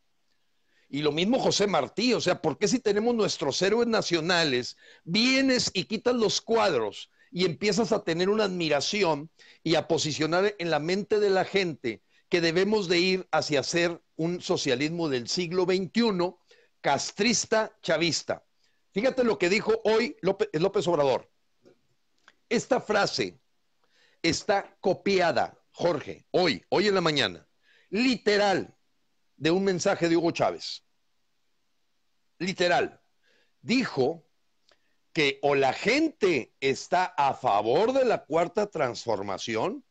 S2: Y lo mismo José Martí, o sea, ¿por qué si tenemos nuestros héroes nacionales, vienes y quitas los cuadros y empiezas a tener una admiración y a posicionar en la mente de la gente que debemos de ir hacia hacer un socialismo del siglo XXI, castrista, chavista? Fíjate lo que dijo hoy López, López Obrador. Esta frase está copiada, Jorge, hoy, hoy en la mañana, literal, de un mensaje de Hugo Chávez. Literal. Dijo que o la gente está a favor de la cuarta transformación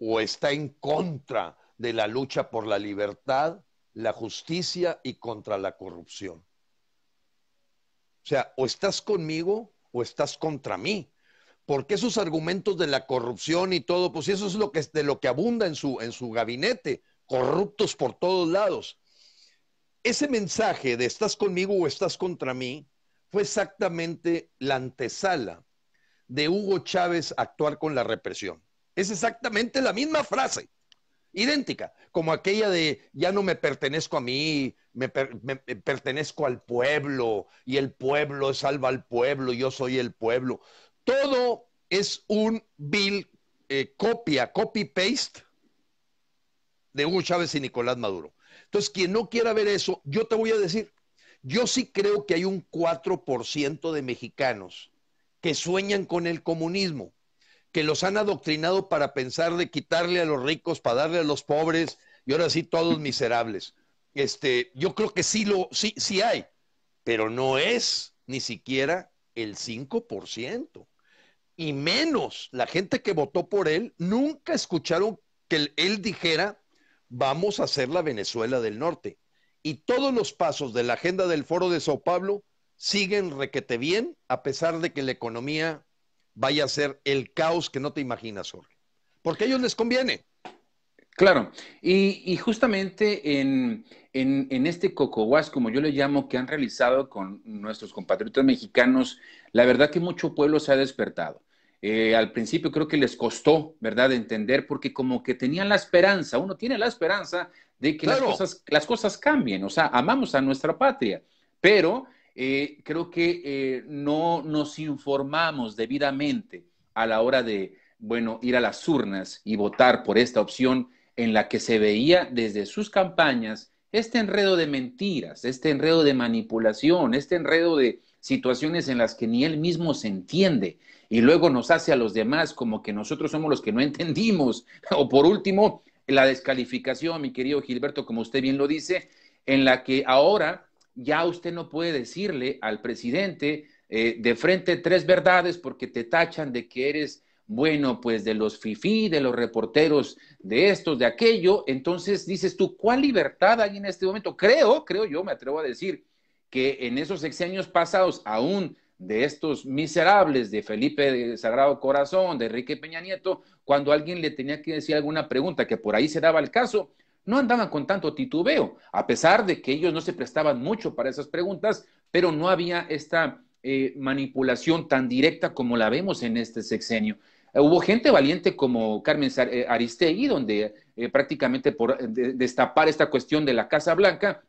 S2: o está en contra de la lucha por la libertad, la justicia y contra la corrupción. O sea, o estás conmigo o estás contra mí. Porque esos argumentos de la corrupción y todo, pues eso es lo que, de lo que abunda en su, en su gabinete, corruptos por todos lados. Ese mensaje de estás conmigo o estás contra mí fue exactamente la antesala de Hugo Chávez actuar con la represión. Es exactamente la misma frase idéntica, como aquella de ya no me pertenezco a mí, me, pertenezco al pueblo y el pueblo salva al pueblo, yo soy el pueblo. Todo es un bill, eh, copia, copy-paste de Hugo Chávez y Nicolás Maduro. Entonces, quien no quiera ver eso, yo te voy a decir, yo sí creo que hay un 4% de mexicanos que sueñan con el comunismo que los han adoctrinado para pensar de quitarle a los ricos para darle a los pobres y ahora sí todos miserables. Este, yo creo que sí lo sí sí hay, pero no es ni siquiera el 5% y menos la gente que votó por él nunca escucharon que él dijera vamos a hacer la Venezuela del Norte. Y todos los pasos de la agenda del Foro de Sao Paulo siguen requete bien, a pesar de que la economía vaya a ser el caos que no te imaginas, Jorge. Porque a ellos les conviene. Claro, y, justamente en, este cocoguas,
S1: como yo le llamo, que han realizado con nuestros compatriotas mexicanos, la verdad que mucho pueblo se ha despertado. Eh, al principio creo que les costó, ¿verdad?, entender, porque como que tenían la esperanza, uno tiene la esperanza de que las, cosas, las cosas cambien, o sea, amamos a nuestra patria, pero eh, creo que eh, no nos informamos debidamente a la hora de, bueno, ir a las urnas y votar por esta opción en la que se veía desde sus campañas este enredo de mentiras, este enredo de manipulación, este enredo de situaciones en las que ni él mismo se entiende y luego nos hace a los demás como que nosotros somos los que no entendimos. O por último, la descalificación, mi querido Gilberto, como usted bien lo dice, en la que ahora ya usted no puede decirle al presidente eh, de frente tres verdades porque te tachan de que eres, bueno, pues de los FIFI, de los reporteros, de estos, de aquello. Entonces dices tú, ¿cuál libertad hay en este momento? Creo, creo yo, me atrevo a decir que en esos sexenios pasados, aún de estos miserables de Felipe de Sagrado Corazón, de Enrique Peña Nieto, cuando alguien le tenía que decir alguna pregunta, que por ahí se daba el caso, no andaban con tanto titubeo, a pesar de que ellos no se prestaban mucho para esas preguntas, pero no había esta eh, manipulación tan directa como la vemos en este sexenio. Eh, hubo gente valiente como Carmen eh, Aristegui, donde prácticamente por destapar esta cuestión de la Casa Blanca,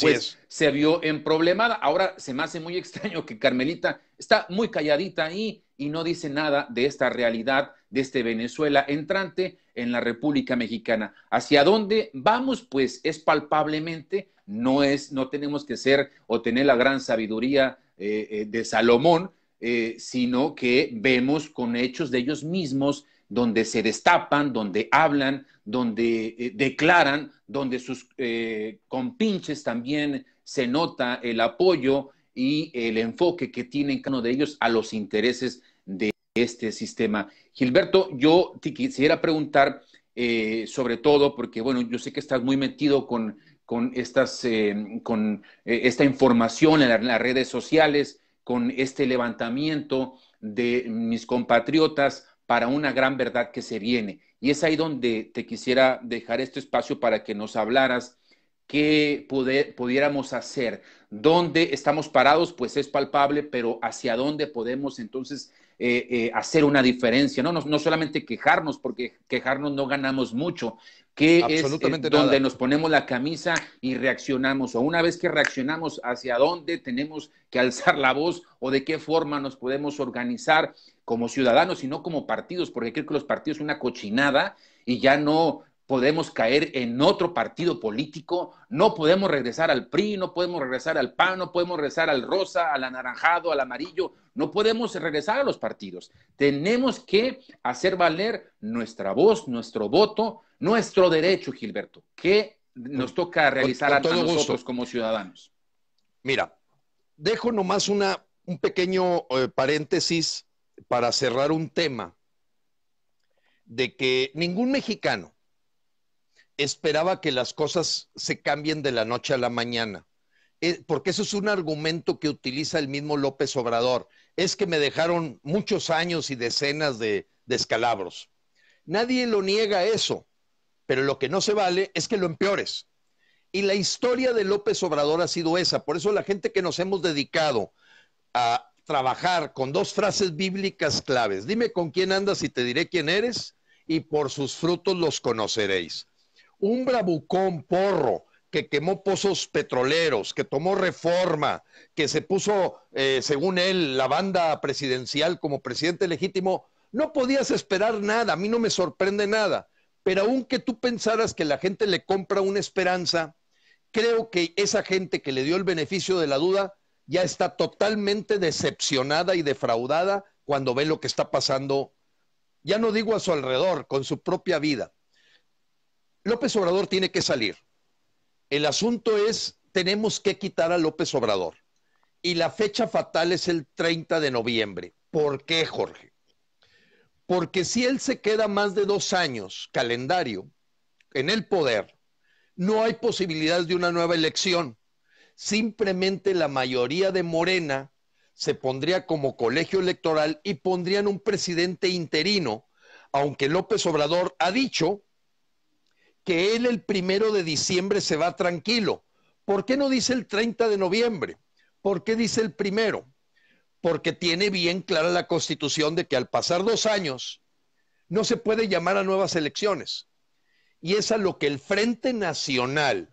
S1: pues, se vio en problemada. Ahora se me hace muy extraño que Carmelita está muy calladita ahí y no dice nada de esta realidad de este Venezuela entrante en la República Mexicana. ¿Hacia dónde vamos? Pues es palpablemente, no, es, no tenemos que ser o tener la gran sabiduría eh, eh, de Salomón, eh, sino que vemos con hechos de ellos mismos donde se destapan, donde hablan, donde declaran, donde sus compinches también se nota el apoyo y el enfoque que tienen cada uno de ellos a los intereses este sistema. Gilberto, yo te quisiera preguntar eh, sobre todo, porque bueno, yo sé que estás muy metido con, con, estas, eh, con eh, esta información en, las redes sociales, con este levantamiento de mis compatriotas para una gran verdad que se viene. Y es ahí donde te quisiera dejar este espacio para que nos hablaras qué pudiéramos hacer. ¿Dónde estamos parados? Pues es palpable, pero hacia dónde podemos entonces eh, eh, hacer una diferencia, ¿no? ¿no? solamente quejarnos, porque quejarnos no ganamos mucho, ¿Qué es eh, donde nos ponemos la camisa y reaccionamos, o una vez que reaccionamos, hacia dónde tenemos que alzar la voz o de qué forma nos podemos organizar como ciudadanos y no como partidos, porque creo que los partidos son una cochinada y ya no podemos caer en otro partido político, no podemos regresar al PRI, no podemos regresar al PAN, no podemos regresar al rosa, al anaranjado, al amarillo, no podemos regresar a los partidos. Tenemos que hacer valer nuestra voz, nuestro voto, nuestro derecho, Gilberto, que nos toca realizar a, todos nosotros como ciudadanos.
S2: Mira, dejo nomás una, un pequeño eh, paréntesis para cerrar un tema de que ningún mexicano, esperaba que las cosas se cambien de la noche a la mañana. Eh, porque eso es un argumento que utiliza el mismo López Obrador. Es que me dejaron muchos años y decenas de descalabros. Nadie lo niega eso, pero lo que no se vale es que lo empeores. Y la historia de López Obrador ha sido esa. Por eso la gente que nos hemos dedicado a trabajar con dos frases bíblicas claves, dime con quién andas y te diré quién eres, y por sus frutos los conoceréis un bravucón porro que quemó pozos petroleros, que tomó reforma, que se puso, eh, según él, la banda presidencial como presidente legítimo, no podías esperar nada, a mí no me sorprende nada, pero aunque tú pensaras que la gente le compra una esperanza, creo que esa gente que le dio el beneficio de la duda ya está totalmente decepcionada y defraudada cuando ve lo que está pasando, ya no digo a su alrededor, con su propia vida. López Obrador tiene que salir. El asunto es, tenemos que quitar a López Obrador. Y la fecha fatal es el 30 de noviembre. ¿Por qué, Jorge? Porque si él se queda más de dos años calendario en el poder, no hay posibilidad de una nueva elección. Simplemente la mayoría de Morena se pondría como colegio electoral y pondrían un presidente interino, aunque López Obrador ha dicho que él el primero de diciembre se va tranquilo. ¿Por qué no dice el 30 de noviembre? ¿Por qué dice el primero? Porque tiene bien clara la constitución de que al pasar dos años no se puede llamar a nuevas elecciones. Y es a lo que el Frente Nacional,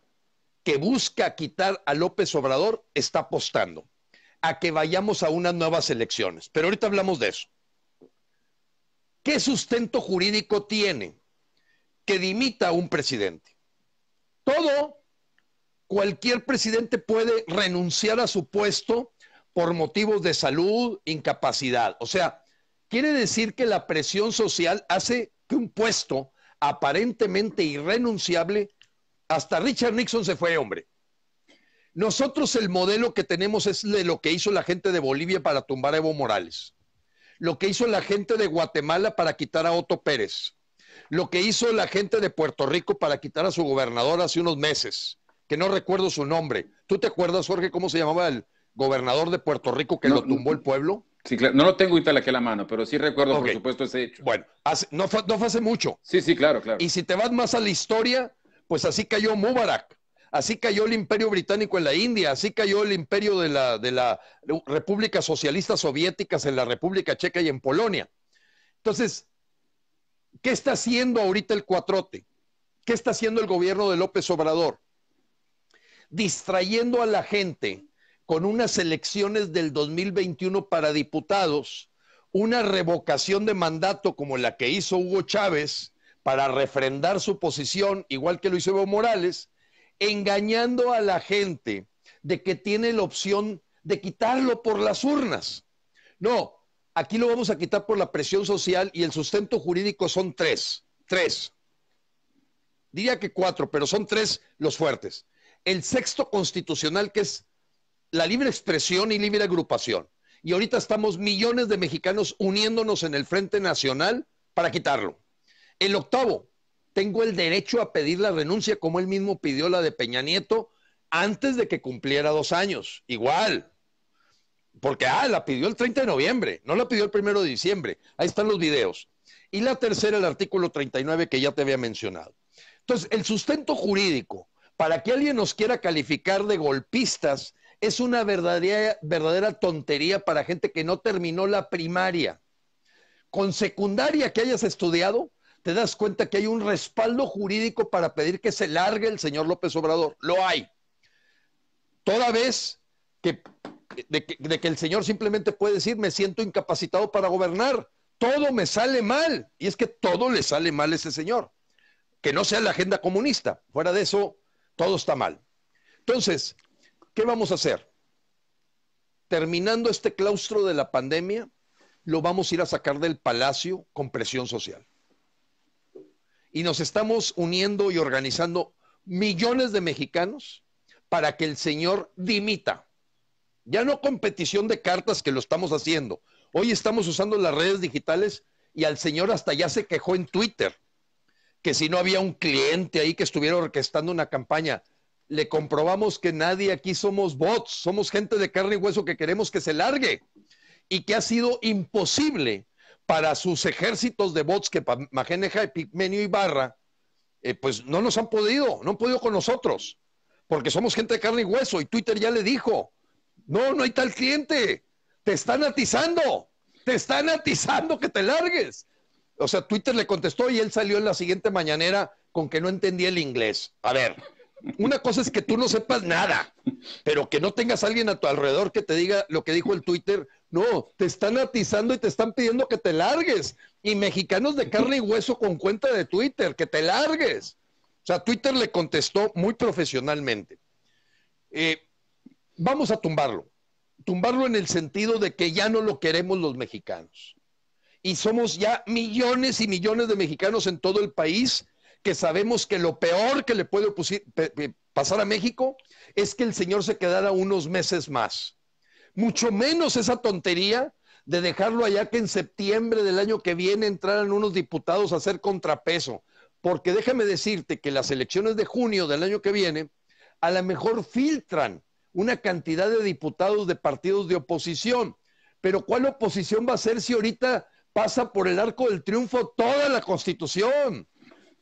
S2: que busca quitar a López Obrador, está apostando, a que vayamos a unas nuevas elecciones. Pero ahorita hablamos de eso. ¿Qué sustento jurídico tiene que dimita a un presidente. Todo, cualquier presidente puede renunciar a su puesto por motivos de salud, incapacidad. O sea, quiere decir que la presión social hace que un puesto aparentemente irrenunciable, hasta Richard Nixon se fue, hombre. Nosotros el modelo que tenemos es de lo que hizo la gente de Bolivia para tumbar a Evo Morales, lo que hizo la gente de Guatemala para quitar a Otto Pérez, lo que hizo la gente de Puerto Rico para quitar a su gobernador hace unos meses, que no recuerdo su nombre. ¿Tú te acuerdas, Jorge, cómo se llamaba el gobernador de Puerto Rico que lo tumbó el pueblo? Sí, claro. No lo tengo y tal aquí la mano, pero sí recuerdo, por supuesto, ese hecho. Bueno, no, fue, hace mucho. Sí, sí, claro, claro. Y si te vas más a la historia, pues así cayó Mubarak, así cayó el imperio británico en la India, así cayó el imperio de la, de la República Socialista Soviética en la República Checa y en Polonia. Entonces, ¿Qué está haciendo ahorita el cuatrote? ¿Qué está haciendo el gobierno de López Obrador? Distrayendo a la gente con unas elecciones del 2021 para diputados, una revocación de mandato como la que hizo Hugo Chávez para refrendar su posición, igual que lo hizo Evo Morales, engañando a la gente de que tiene la opción de quitarlo por las urnas. No, Aquí lo vamos a quitar por la presión social y el sustento jurídico son tres. Tres. Diría que cuatro, pero son tres los fuertes. El sexto constitucional, que es la libre expresión y libre agrupación. Y ahorita estamos millones de mexicanos uniéndonos en el Frente Nacional para quitarlo. El octavo, tengo el derecho a pedir la renuncia como él mismo pidió la de Peña Nieto antes de que cumpliera dos años. Igual, porque, ah, la pidió el 30 de noviembre, no la pidió el 1 de diciembre. Ahí están los videos. Y la tercera, el artículo 39 que ya te había mencionado. Entonces, el sustento jurídico para que alguien nos quiera calificar de golpistas es una verdadera, verdadera tontería para gente que no terminó la primaria. Con secundaria que hayas estudiado, te das cuenta que hay un respaldo jurídico para pedir que se largue el señor López Obrador. Lo hay. Toda vez que de que, el Señor simplemente puede decir, me siento incapacitado para gobernar, todo me sale mal. Y es que todo le sale mal a ese Señor. Que no sea la agenda comunista. Fuera de eso, todo está mal. Entonces, ¿qué vamos a hacer? Terminando este claustro de la pandemia, lo vamos a ir a sacar del palacio con presión social. Y nos estamos uniendo y organizando millones de mexicanos para que el Señor dimita ya no competición de cartas que lo estamos haciendo. Hoy estamos usando las redes digitales y al señor hasta ya se quejó en Twitter que si no había un cliente ahí que estuviera orquestando una campaña. Le comprobamos que nadie aquí somos bots, somos gente de carne y hueso que queremos que se largue y que ha sido imposible para sus ejércitos de bots que maneja Pigmenio y Barra, eh, pues no nos han podido, no han podido con nosotros, porque somos gente de carne y hueso y Twitter ya le dijo, no, no hay tal cliente. Te están atizando. Te están atizando que te largues. O sea, Twitter le contestó y él salió en la siguiente mañanera con que no entendía el inglés. A ver, una cosa es que tú no sepas nada, pero que no tengas a alguien a tu alrededor que te diga lo que dijo el Twitter. No, te están atizando y te están pidiendo que te largues. Y mexicanos de carne y hueso con cuenta de Twitter, que te largues. O sea, Twitter le contestó muy profesionalmente. Eh, vamos a tumbarlo. Tumbarlo en el sentido de que ya no lo queremos los mexicanos. Y somos ya millones y millones de mexicanos en todo el país que sabemos que lo peor que le puede pasar a México es que el señor se quedara unos meses más. Mucho menos esa tontería de dejarlo allá que en septiembre del año que viene entraran unos diputados a hacer contrapeso. Porque déjame decirte que las elecciones de junio del año que viene a lo mejor filtran una cantidad de diputados de partidos de oposición. Pero ¿cuál oposición va a ser si ahorita pasa por el arco del triunfo toda la constitución?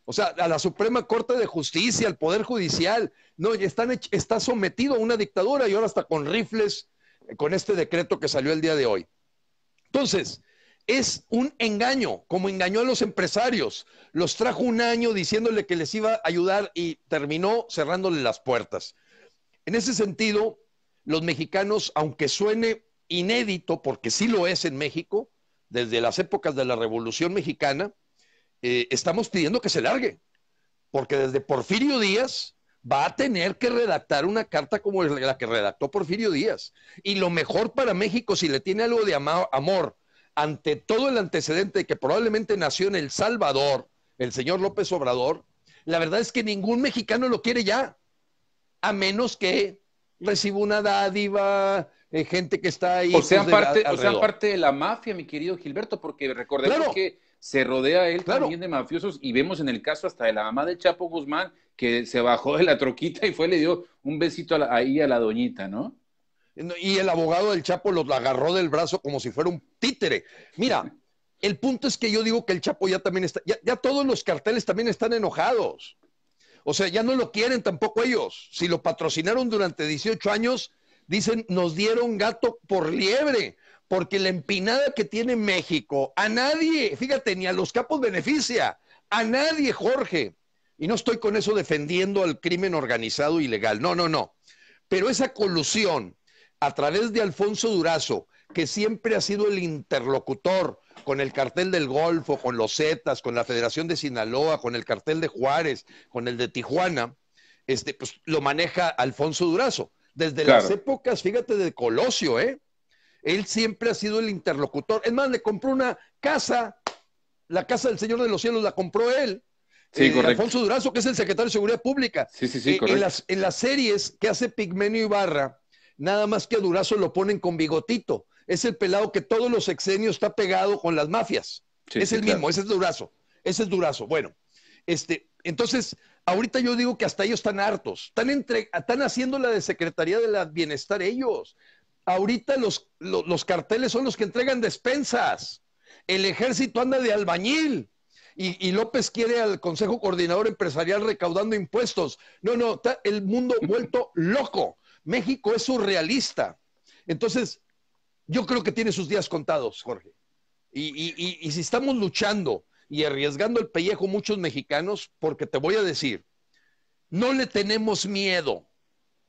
S2: O sea, a la Suprema Corte de Justicia, al Poder Judicial, no, están, está sometido a una dictadura y ahora hasta con rifles, eh, con este decreto que salió el día de hoy. Entonces, es un engaño, como engañó a los empresarios. Los trajo un año diciéndole que les iba a ayudar y terminó cerrándole las puertas. En ese sentido, los mexicanos, aunque suene inédito, porque sí lo es en México, desde las épocas de la Revolución Mexicana, eh, estamos pidiendo que se largue, porque desde Porfirio Díaz va a tener que redactar una carta como la que redactó Porfirio Díaz. Y lo mejor para México, si le tiene algo de amor ante todo el antecedente de que probablemente nació en El Salvador, el señor López Obrador, la verdad es que ningún mexicano lo quiere ya a menos que reciba una dádiva, eh, gente que está ahí. O sea, pues, parte, de la mafia, mi querido
S1: Gilberto, porque recordemos que se rodea él también de mafiosos y vemos en el caso hasta de la mamá de Chapo Guzmán que se bajó de la troquita y fue le dio un besito ahí a la doñita,
S2: ¿no? Y el abogado del Chapo lo agarró del brazo como si fuera un títere. Mira, el punto es que yo digo que el Chapo ya también está, ya todos los carteles también están enojados. O sea, ya no lo quieren tampoco ellos. Si lo patrocinaron durante 18 años, dicen, nos dieron gato por liebre, porque la empinada que tiene México, a nadie, fíjate, ni a los capos beneficia, a nadie, Jorge. Y no estoy con eso defendiendo al crimen organizado ilegal, no, no, no. Pero esa colusión a través de Alfonso Durazo, que siempre ha sido el interlocutor, con el cartel del Golfo, con los Zetas, con la Federación de Sinaloa, con el cartel de Juárez, con el de Tijuana, este, pues lo maneja Alfonso Durazo. Desde las épocas, fíjate, de Colosio, ¿eh? Él siempre ha sido el interlocutor. Es más, le compró una casa, la casa del Señor de los Cielos la compró él. Sí, eh, correcto. Alfonso Durazo, que es el secretario de Seguridad Pública. Sí, sí, sí, eh, correcto. En las, en las series que hace Pigmenio Ibarra, nada más que a Durazo lo ponen con bigotito es el pelado que todos los exenios está pegado con las mafias. es el mismo, ese es Durazo. Ese es Durazo. Bueno, este, entonces, ahorita yo digo que hasta ellos están hartos. Están, entre, están haciendo la de Secretaría de la Bienestar ellos. Ahorita los, los, carteles son los que entregan despensas. El ejército anda de albañil. Y, y, López quiere al Consejo Coordinador Empresarial recaudando impuestos. No, no, está el mundo vuelto loco. México es surrealista. Entonces, yo creo que tiene sus días contados, Jorge. Y, si estamos luchando y arriesgando el pellejo muchos mexicanos, porque te voy a decir, no le tenemos miedo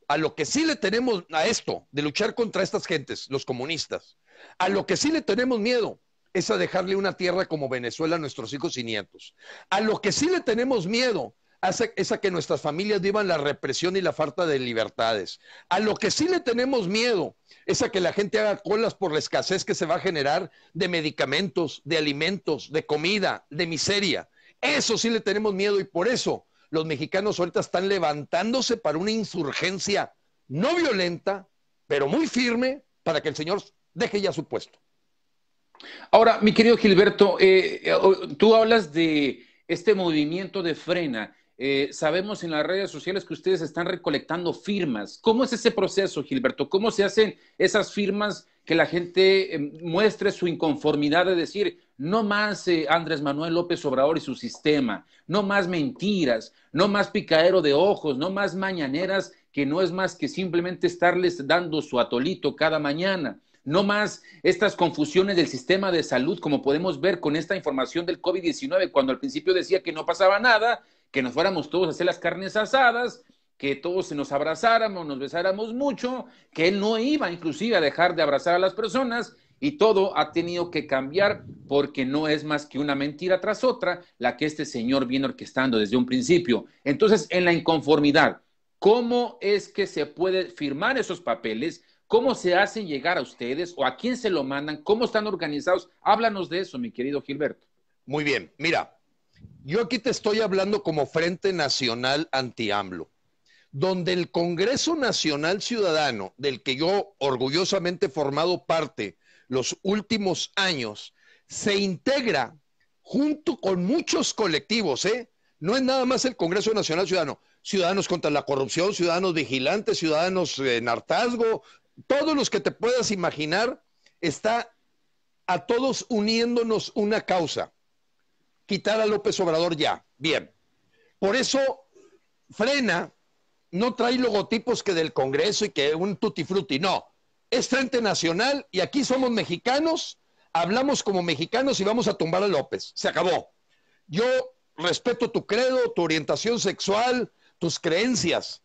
S2: a lo que sí le tenemos a esto, de luchar contra estas gentes, los comunistas, a lo que sí le tenemos miedo es a dejarle una tierra como Venezuela a nuestros hijos y nietos. A lo que sí le tenemos miedo esa es a que nuestras familias vivan la represión y la falta de libertades. A lo que sí le tenemos miedo es a que la gente haga colas por la escasez que se va a generar de medicamentos, de alimentos, de comida, de miseria. Eso sí le tenemos miedo y por eso los mexicanos ahorita están levantándose para una insurgencia no violenta, pero muy firme para que el señor deje ya su puesto. Ahora,
S1: mi querido Gilberto, eh, eh, tú hablas de este movimiento de frena eh, sabemos en las redes sociales que ustedes están recolectando firmas. ¿Cómo es ese proceso, Gilberto? ¿Cómo se hacen esas firmas que la gente em, muestre su inconformidad de decir, no más eh, Andrés Manuel López Obrador y su sistema, no más mentiras, no más picadero de ojos, no más mañaneras que no es más que simplemente estarles dando su atolito cada mañana? No más estas confusiones del sistema de salud, como podemos ver con esta información del COVID-19, cuando al principio decía que no pasaba nada, que nos fuéramos todos a hacer las carnes asadas, que todos se nos abrazáramos, nos besáramos mucho, que él no iba inclusive a dejar de abrazar a las personas y todo ha tenido que cambiar porque no es más que una mentira tras otra la que este señor viene orquestando desde un principio. Entonces, en la inconformidad, ¿cómo es que se puede firmar esos papeles? ¿Cómo se hacen llegar a ustedes o a quién se lo mandan? ¿Cómo están organizados? Háblanos
S2: de eso, mi querido Gilberto. Muy bien, mira, yo aquí te estoy hablando como Frente Nacional Anti-AMLO, donde el Congreso Nacional Ciudadano, del que yo orgullosamente he formado parte los últimos años, se integra junto con muchos colectivos, ¿eh? No es nada más el Congreso Nacional Ciudadano, Ciudadanos contra la Corrupción, Ciudadanos Vigilantes, Ciudadanos en Hartazgo, todos los que te puedas imaginar, está a todos uniéndonos una causa quitar a López Obrador ya. Bien. Por eso frena, no trae logotipos que del Congreso y que un tutti frutti, no. Es Frente Nacional y aquí somos mexicanos, hablamos como mexicanos y vamos a tumbar a López. Se acabó. Yo respeto tu credo, tu orientación sexual, tus creencias.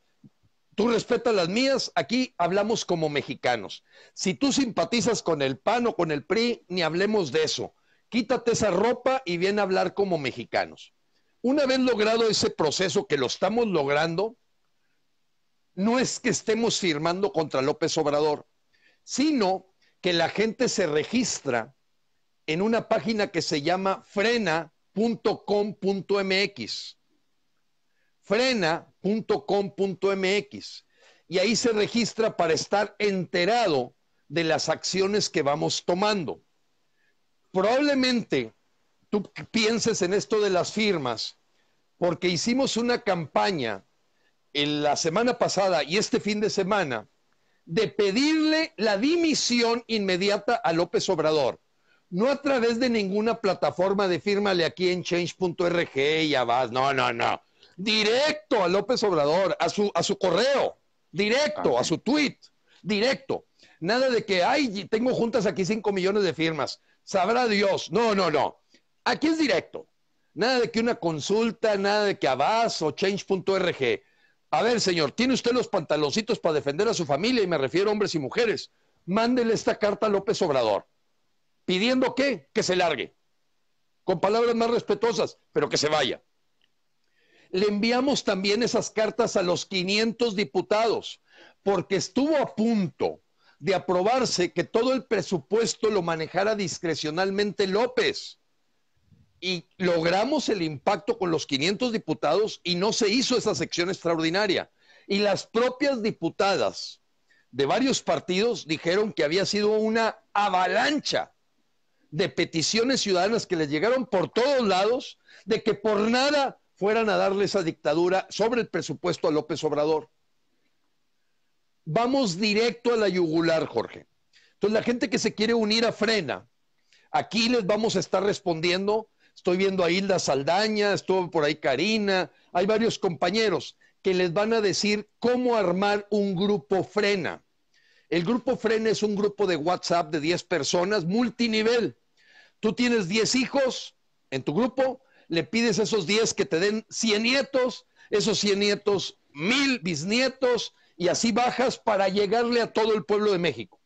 S2: Tú respetas las mías, aquí hablamos como mexicanos. Si tú simpatizas con el PAN o con el PRI, ni hablemos de eso quítate esa ropa y viene a hablar como mexicanos. Una vez logrado ese proceso que lo estamos logrando, no es que estemos firmando contra López Obrador, sino que la gente se registra en una página que se llama frena.com.mx. Frena.com.mx. Y ahí se registra para estar enterado de las acciones que vamos tomando probablemente tú pienses en esto de las firmas, porque hicimos una campaña en la semana pasada y este fin de semana de pedirle la dimisión inmediata a López Obrador, no a través de ninguna plataforma de fírmale aquí en change.org y vas, no, no, no, directo a López Obrador, a su, a su correo, directo, ah, a su tweet, directo. Nada de que, ay, tengo juntas aquí 5 millones de firmas sabrá Dios. No, no, no. Aquí es directo. Nada de que una consulta, nada de que Abas o Change.org. A ver, señor, tiene usted los pantaloncitos para defender a su familia, y me refiero a hombres y mujeres. Mándele esta carta a López Obrador. ¿Pidiendo qué? Que se largue. Con palabras más respetuosas, pero que se vaya. Le enviamos también esas cartas a los 500 diputados, porque estuvo a punto de aprobarse que todo el presupuesto lo manejara discrecionalmente López. Y logramos el impacto con los 500 diputados y no se hizo esa sección extraordinaria. Y las propias diputadas de varios partidos dijeron que había sido una avalancha de peticiones ciudadanas que les llegaron por todos lados de que por nada fueran a darle esa dictadura sobre el presupuesto a López Obrador vamos directo a la yugular, Jorge. Entonces, la gente que se quiere unir a Frena, aquí les vamos a estar respondiendo. Estoy viendo a Hilda Saldaña, estuvo por ahí Karina, hay varios compañeros que les van a decir cómo armar un grupo Frena. El grupo Frena es un grupo de WhatsApp de 10 personas, multinivel. Tú tienes 10 hijos en tu grupo, le pides a esos 10 que te den 100 nietos, esos 100 nietos, mil bisnietos, y así bajas para llegarle a todo el pueblo de México.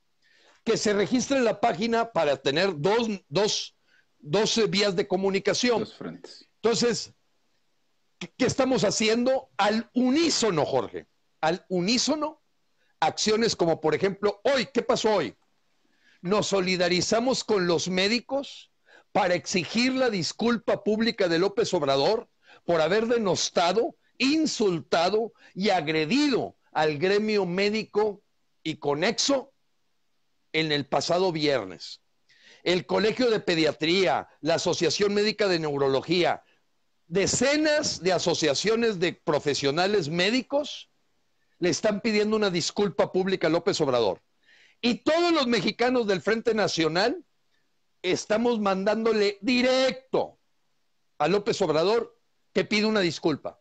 S2: Que se registre en la página para tener dos, dos, vías de comunicación. Entonces, ¿qué estamos haciendo? Al unísono, Jorge, al unísono, acciones como, por ejemplo, hoy, ¿qué pasó hoy? Nos solidarizamos con los médicos para exigir la disculpa pública de López Obrador por haber denostado, insultado y agredido al gremio médico y conexo en el pasado viernes. El Colegio de Pediatría, la Asociación Médica de Neurología, decenas de asociaciones de profesionales médicos le están pidiendo una disculpa pública a López Obrador. Y todos los mexicanos del Frente Nacional estamos mandándole directo a López Obrador que pide una disculpa.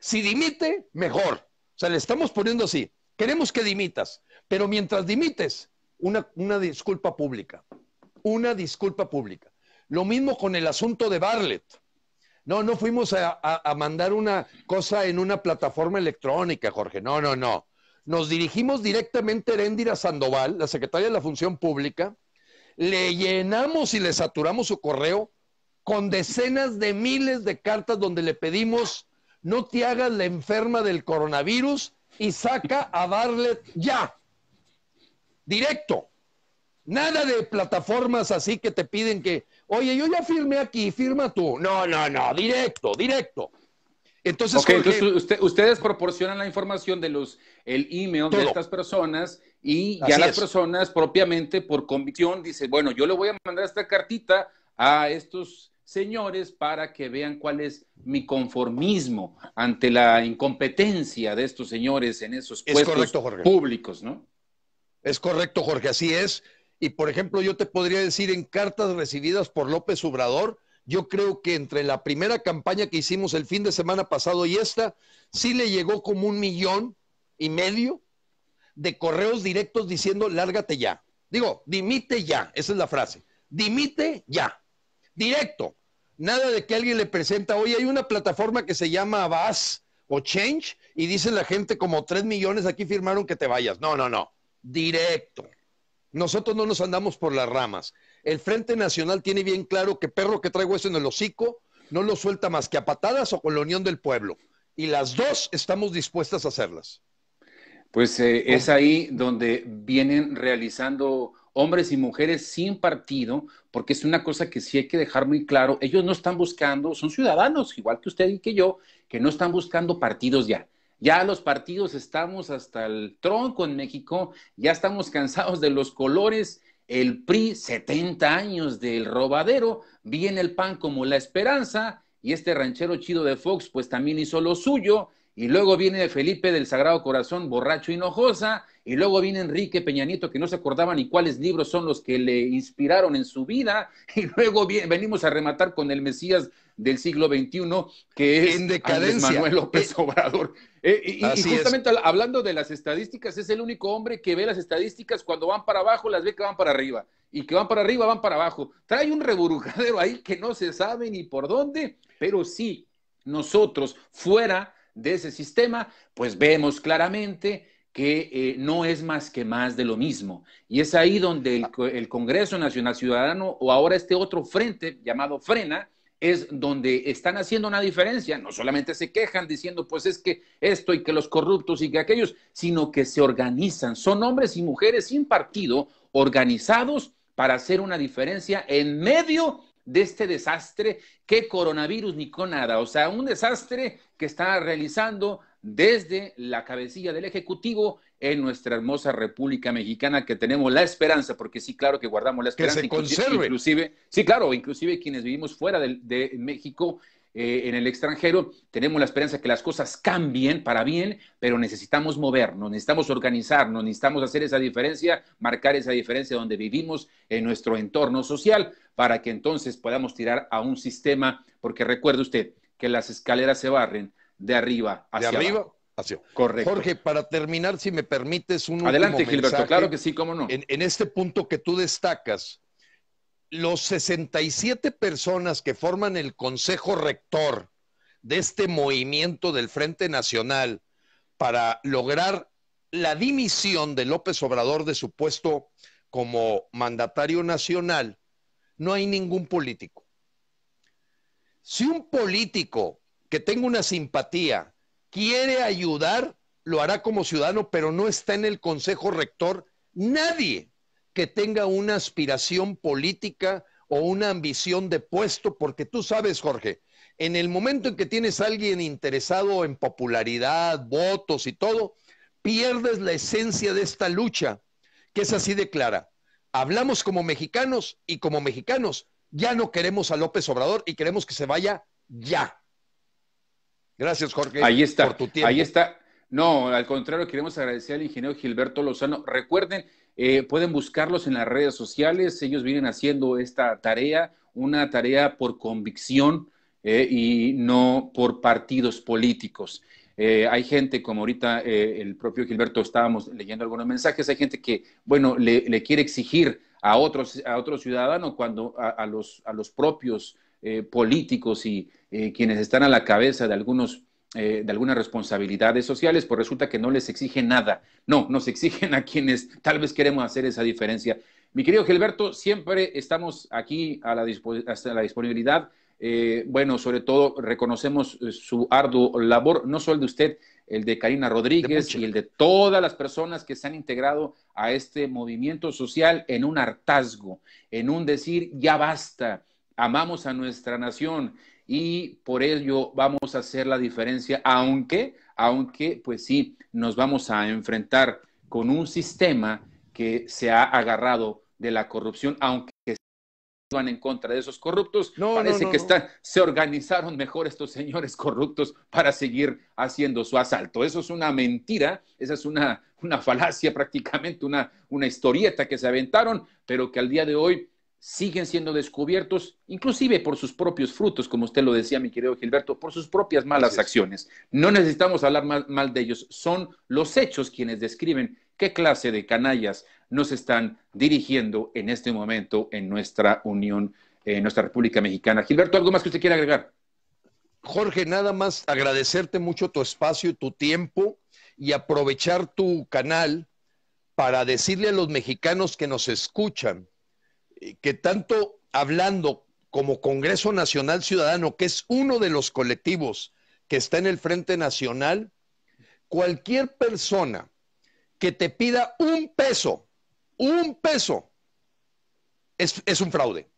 S2: Si dimite, mejor. O sea, le estamos poniendo así. Queremos que dimitas, pero mientras dimites, una, disculpa pública. Una disculpa pública. Lo mismo con el asunto de Barlett. No, no fuimos a, mandar una cosa en una plataforma electrónica, Jorge. No, no, no. Nos dirigimos directamente a Eréndira Sandoval, la secretaria de la Función Pública. Le llenamos y le saturamos su correo con decenas de miles de cartas donde le pedimos no te hagas la enferma del coronavirus y saca a darle ya, directo. Nada de plataformas así que te piden que, oye, yo ya firmé aquí, firma tú. No, no, no, directo, directo.
S1: Entonces, ustedes proporcionan la información de los, el email de estas personas y ya las personas propiamente por convicción dicen, bueno, yo le voy a mandar esta cartita a estos señores, para que vean cuál es mi conformismo ante la incompetencia de estos señores en esos puestos públicos,
S2: ¿no? Es correcto, Jorge, así es. Y por ejemplo, yo te podría decir en cartas recibidas por López Obrador, yo creo que entre la primera campaña que hicimos el fin de semana pasado y esta, sí le llegó como un millón y medio de correos directos diciendo lárgate ya. Digo, dimite ya, esa es la frase. Dimite ya. Directo. Nada de que alguien le presenta, hoy hay una plataforma que se llama Avas o Change y dice la gente como 3 millones aquí firmaron que te vayas. No, no, no. Directo. Nosotros no nos andamos por las ramas. El Frente Nacional tiene bien claro que perro que traigo eso en el hocico no lo suelta más que a patadas o con la unión del pueblo. Y las dos estamos dispuestas a hacerlas.
S1: Pues eh, es ahí donde vienen realizando hombres y mujeres sin partido, porque es una cosa que sí hay que dejar muy claro. Ellos no están buscando, son ciudadanos, igual que usted y que yo, que no están buscando partidos ya. Ya los partidos estamos hasta el tronco en México, ya estamos cansados de los colores. El PRI, 70 años del robadero, viene el PAN como la esperanza, y este ranchero chido de Fox, pues también hizo lo suyo, y luego viene Felipe del Sagrado Corazón, borracho y hinojosa, y luego viene Enrique Peña Nieto, que no se acordaba ni cuáles libros son los que le inspiraron en su vida. Y luego venimos a rematar con el Mesías del siglo XXI, que es Manuel López eh, Obrador. Eh, y, justamente hablando de las estadísticas, es el único hombre que ve las estadísticas cuando van para abajo, las ve que van para arriba. Y que van para arriba, van para abajo. Trae un reburujadero ahí que no se sabe ni por dónde, pero sí, nosotros fuera de ese sistema, pues vemos claramente que eh, no es más que más de lo mismo. Y es ahí donde el, ah. el, Congreso Nacional Ciudadano o ahora este otro frente llamado Frena es donde están haciendo una diferencia. No solamente se quejan diciendo, pues es que esto y que los corruptos y que aquellos, sino que se organizan. Son hombres y mujeres sin partido organizados para hacer una diferencia en medio de este desastre que coronavirus ni con nada. O sea, un desastre que está realizando desde la cabecilla del Ejecutivo en nuestra hermosa República Mexicana que tenemos la esperanza, porque sí, claro que guardamos la esperanza. inclusive, sí, claro, inclusive quienes vivimos fuera de, México, eh, en el extranjero, tenemos la esperanza que las cosas cambien para bien, pero necesitamos movernos, necesitamos organizarnos, necesitamos hacer esa diferencia, marcar esa diferencia donde vivimos en nuestro entorno social, para que entonces podamos tirar a un sistema, porque recuerde usted que las escaleras se barren,
S2: de arriba hacia arriba hacia correcto Jorge para terminar si me permites un adelante Gilberto claro que sí cómo no en, en este punto que tú destacas los 67 personas que forman el consejo rector de este movimiento del Frente Nacional para lograr la dimisión de López Obrador de su puesto como mandatario nacional, no hay ningún político. Si un político que tenga una simpatía, quiere ayudar, lo hará como ciudadano, pero no está en el Consejo Rector nadie que tenga una aspiración política o una ambición de puesto, porque tú sabes, Jorge, en el momento en que tienes a alguien interesado en popularidad, votos y todo, pierdes la esencia de esta lucha, que es así de clara. Hablamos como mexicanos y como mexicanos ya no queremos a López Obrador y queremos que se vaya ya. Gracias,
S1: Jorge. Ahí está. Por tu tiempo. Ahí está. No, al contrario, queremos agradecer al ingeniero Gilberto Lozano. Recuerden, eh, pueden buscarlos en las redes sociales. Ellos vienen haciendo esta tarea, una tarea por convicción eh, y no por partidos políticos. Eh, hay gente, como ahorita el propio Gilberto estábamos leyendo algunos mensajes, hay gente que, bueno, le, quiere exigir a otros, a ciudadanos cuando a, los, a los propios eh, políticos y eh, quienes están a la cabeza de algunos eh, de algunas responsabilidades sociales, pues resulta que no les exigen nada. No, nos exigen a quienes tal vez queremos hacer esa diferencia. Mi querido Gilberto, siempre estamos aquí a la, hasta la disponibilidad. bueno, sobre todo reconocemos su arduo labor, no solo de usted, el de Karina Rodríguez y el de todas las personas que se han integrado a este movimiento social en un hartazgo, en un decir ya basta, amamos a nuestra nación y por ello vamos a hacer la diferencia, aunque, aunque, pues sí, nos vamos a enfrentar con un sistema que se ha agarrado de la corrupción, aunque van en contra de esos corruptos. No, Parece que se organizaron mejor estos señores corruptos para seguir haciendo su asalto. Eso es una mentira, esa es una, una falacia prácticamente, una, una historieta que se aventaron, pero que al día de hoy siguen siendo descubiertos, inclusive por sus propios frutos, como usted lo decía, mi querido Gilberto, por sus propias malas acciones. No necesitamos hablar mal, de ellos, son los hechos quienes describen qué clase de canallas nos están dirigiendo en este momento en nuestra Unión, eh, en nuestra República Mexicana. Gilberto, ¿algo más que usted quiera agregar?
S2: Jorge, nada más agradecerte mucho tu espacio, y tu tiempo y aprovechar tu canal para decirle a los mexicanos que nos escuchan eh, que tanto hablando como Congreso Nacional Ciudadano, que es uno de los colectivos que está en el Frente Nacional, cualquier persona que te pida un peso, un peso, es, un fraude.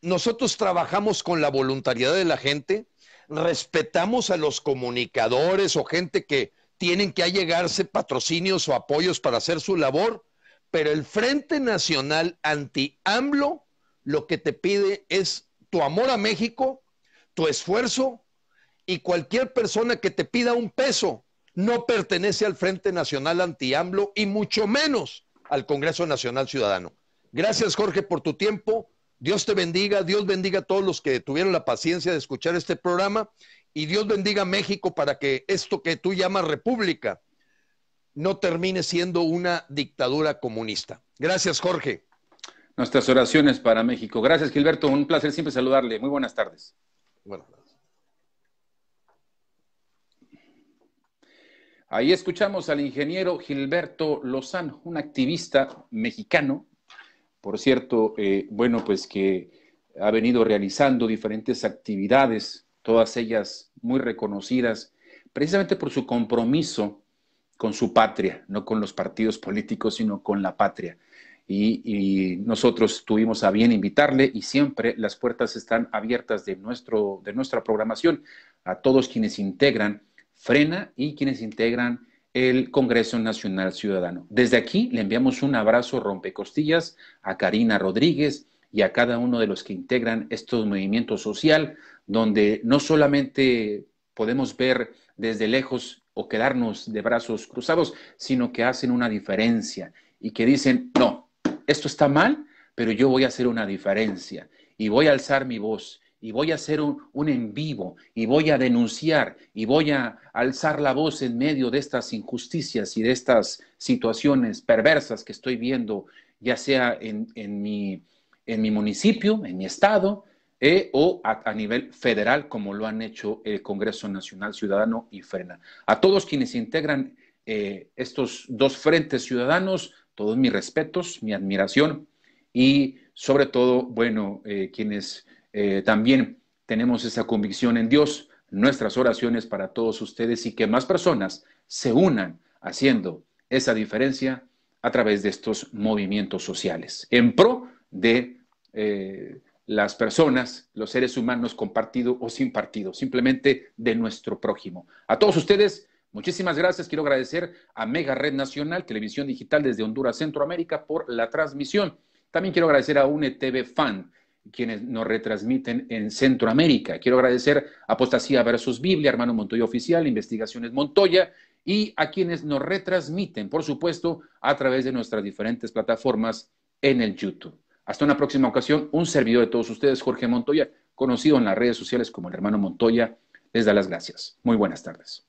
S2: Nosotros trabajamos con la voluntariedad de la gente, respetamos a los comunicadores o gente que tienen que allegarse patrocinios o apoyos para hacer su labor, pero el Frente Nacional Anti-AMLO lo que te pide es tu amor a México, tu esfuerzo y cualquier persona que te pida un peso no pertenece al Frente Nacional Anti-AMLO y mucho menos al Congreso Nacional Ciudadano. Gracias Jorge por tu tiempo. Dios te bendiga, Dios bendiga a todos los que tuvieron la paciencia de escuchar este programa y Dios bendiga a México para que esto que tú llamas república no termine siendo una dictadura comunista. Gracias, Jorge. Nuestras oraciones para México. Gracias,
S1: Gilberto. Un placer siempre saludarle. Muy buenas tardes. Buenas Ahí escuchamos al ingeniero Gilberto Lozano, un activista mexicano, por cierto, eh, bueno, pues que ha venido realizando diferentes actividades, todas ellas muy reconocidas, precisamente por su compromiso con su patria, no con los partidos políticos, sino con la patria. Y, nosotros tuvimos a bien invitarle y siempre las puertas están abiertas de, nuestro, de nuestra programación a todos quienes integran Frena y quienes integran el Congreso Nacional Ciudadano. Desde aquí le enviamos un abrazo rompecostillas a Karina Rodríguez y a cada uno de los que integran estos movimientos social, donde no solamente podemos ver desde lejos o quedarnos de brazos cruzados, sino que hacen una diferencia y que dicen, no, esto está mal, pero yo voy a hacer una diferencia y voy a alzar mi voz y voy a hacer un, en vivo y voy a denunciar y voy a alzar la voz en medio de estas injusticias y de estas situaciones perversas que estoy viendo, ya sea en, en, mi, en mi municipio, en mi estado, e o a, nivel federal, como lo han hecho el eh, Congreso Nacional Ciudadano y Frena. A todos quienes integran eh, estos dos frentes ciudadanos, todos mis respetos, mi admiración y sobre todo, bueno, eh, quienes también tenemos esa convicción en Dios, nuestras oraciones para todos ustedes y que más personas se unan haciendo esa diferencia a través de estos movimientos sociales en pro de las personas, los seres humanos compartido o sin partido, simplemente de nuestro prójimo. A todos ustedes, muchísimas gracias. Quiero agradecer a Mega Red Nacional, Televisión Digital desde Honduras, Centroamérica, por la transmisión. También quiero agradecer a UNETV Fan, quienes nos retransmiten en Centroamérica. Quiero agradecer a Apostasía versus Biblia, Hermano Montoya Oficial, Investigaciones Montoya, y a quienes nos retransmiten, por supuesto, a través de nuestras diferentes plataformas en el YouTube. Hasta una próxima ocasión, un servidor de todos ustedes, Jorge Montoya, conocido en las redes sociales como el hermano Montoya, les da las gracias. Muy buenas tardes.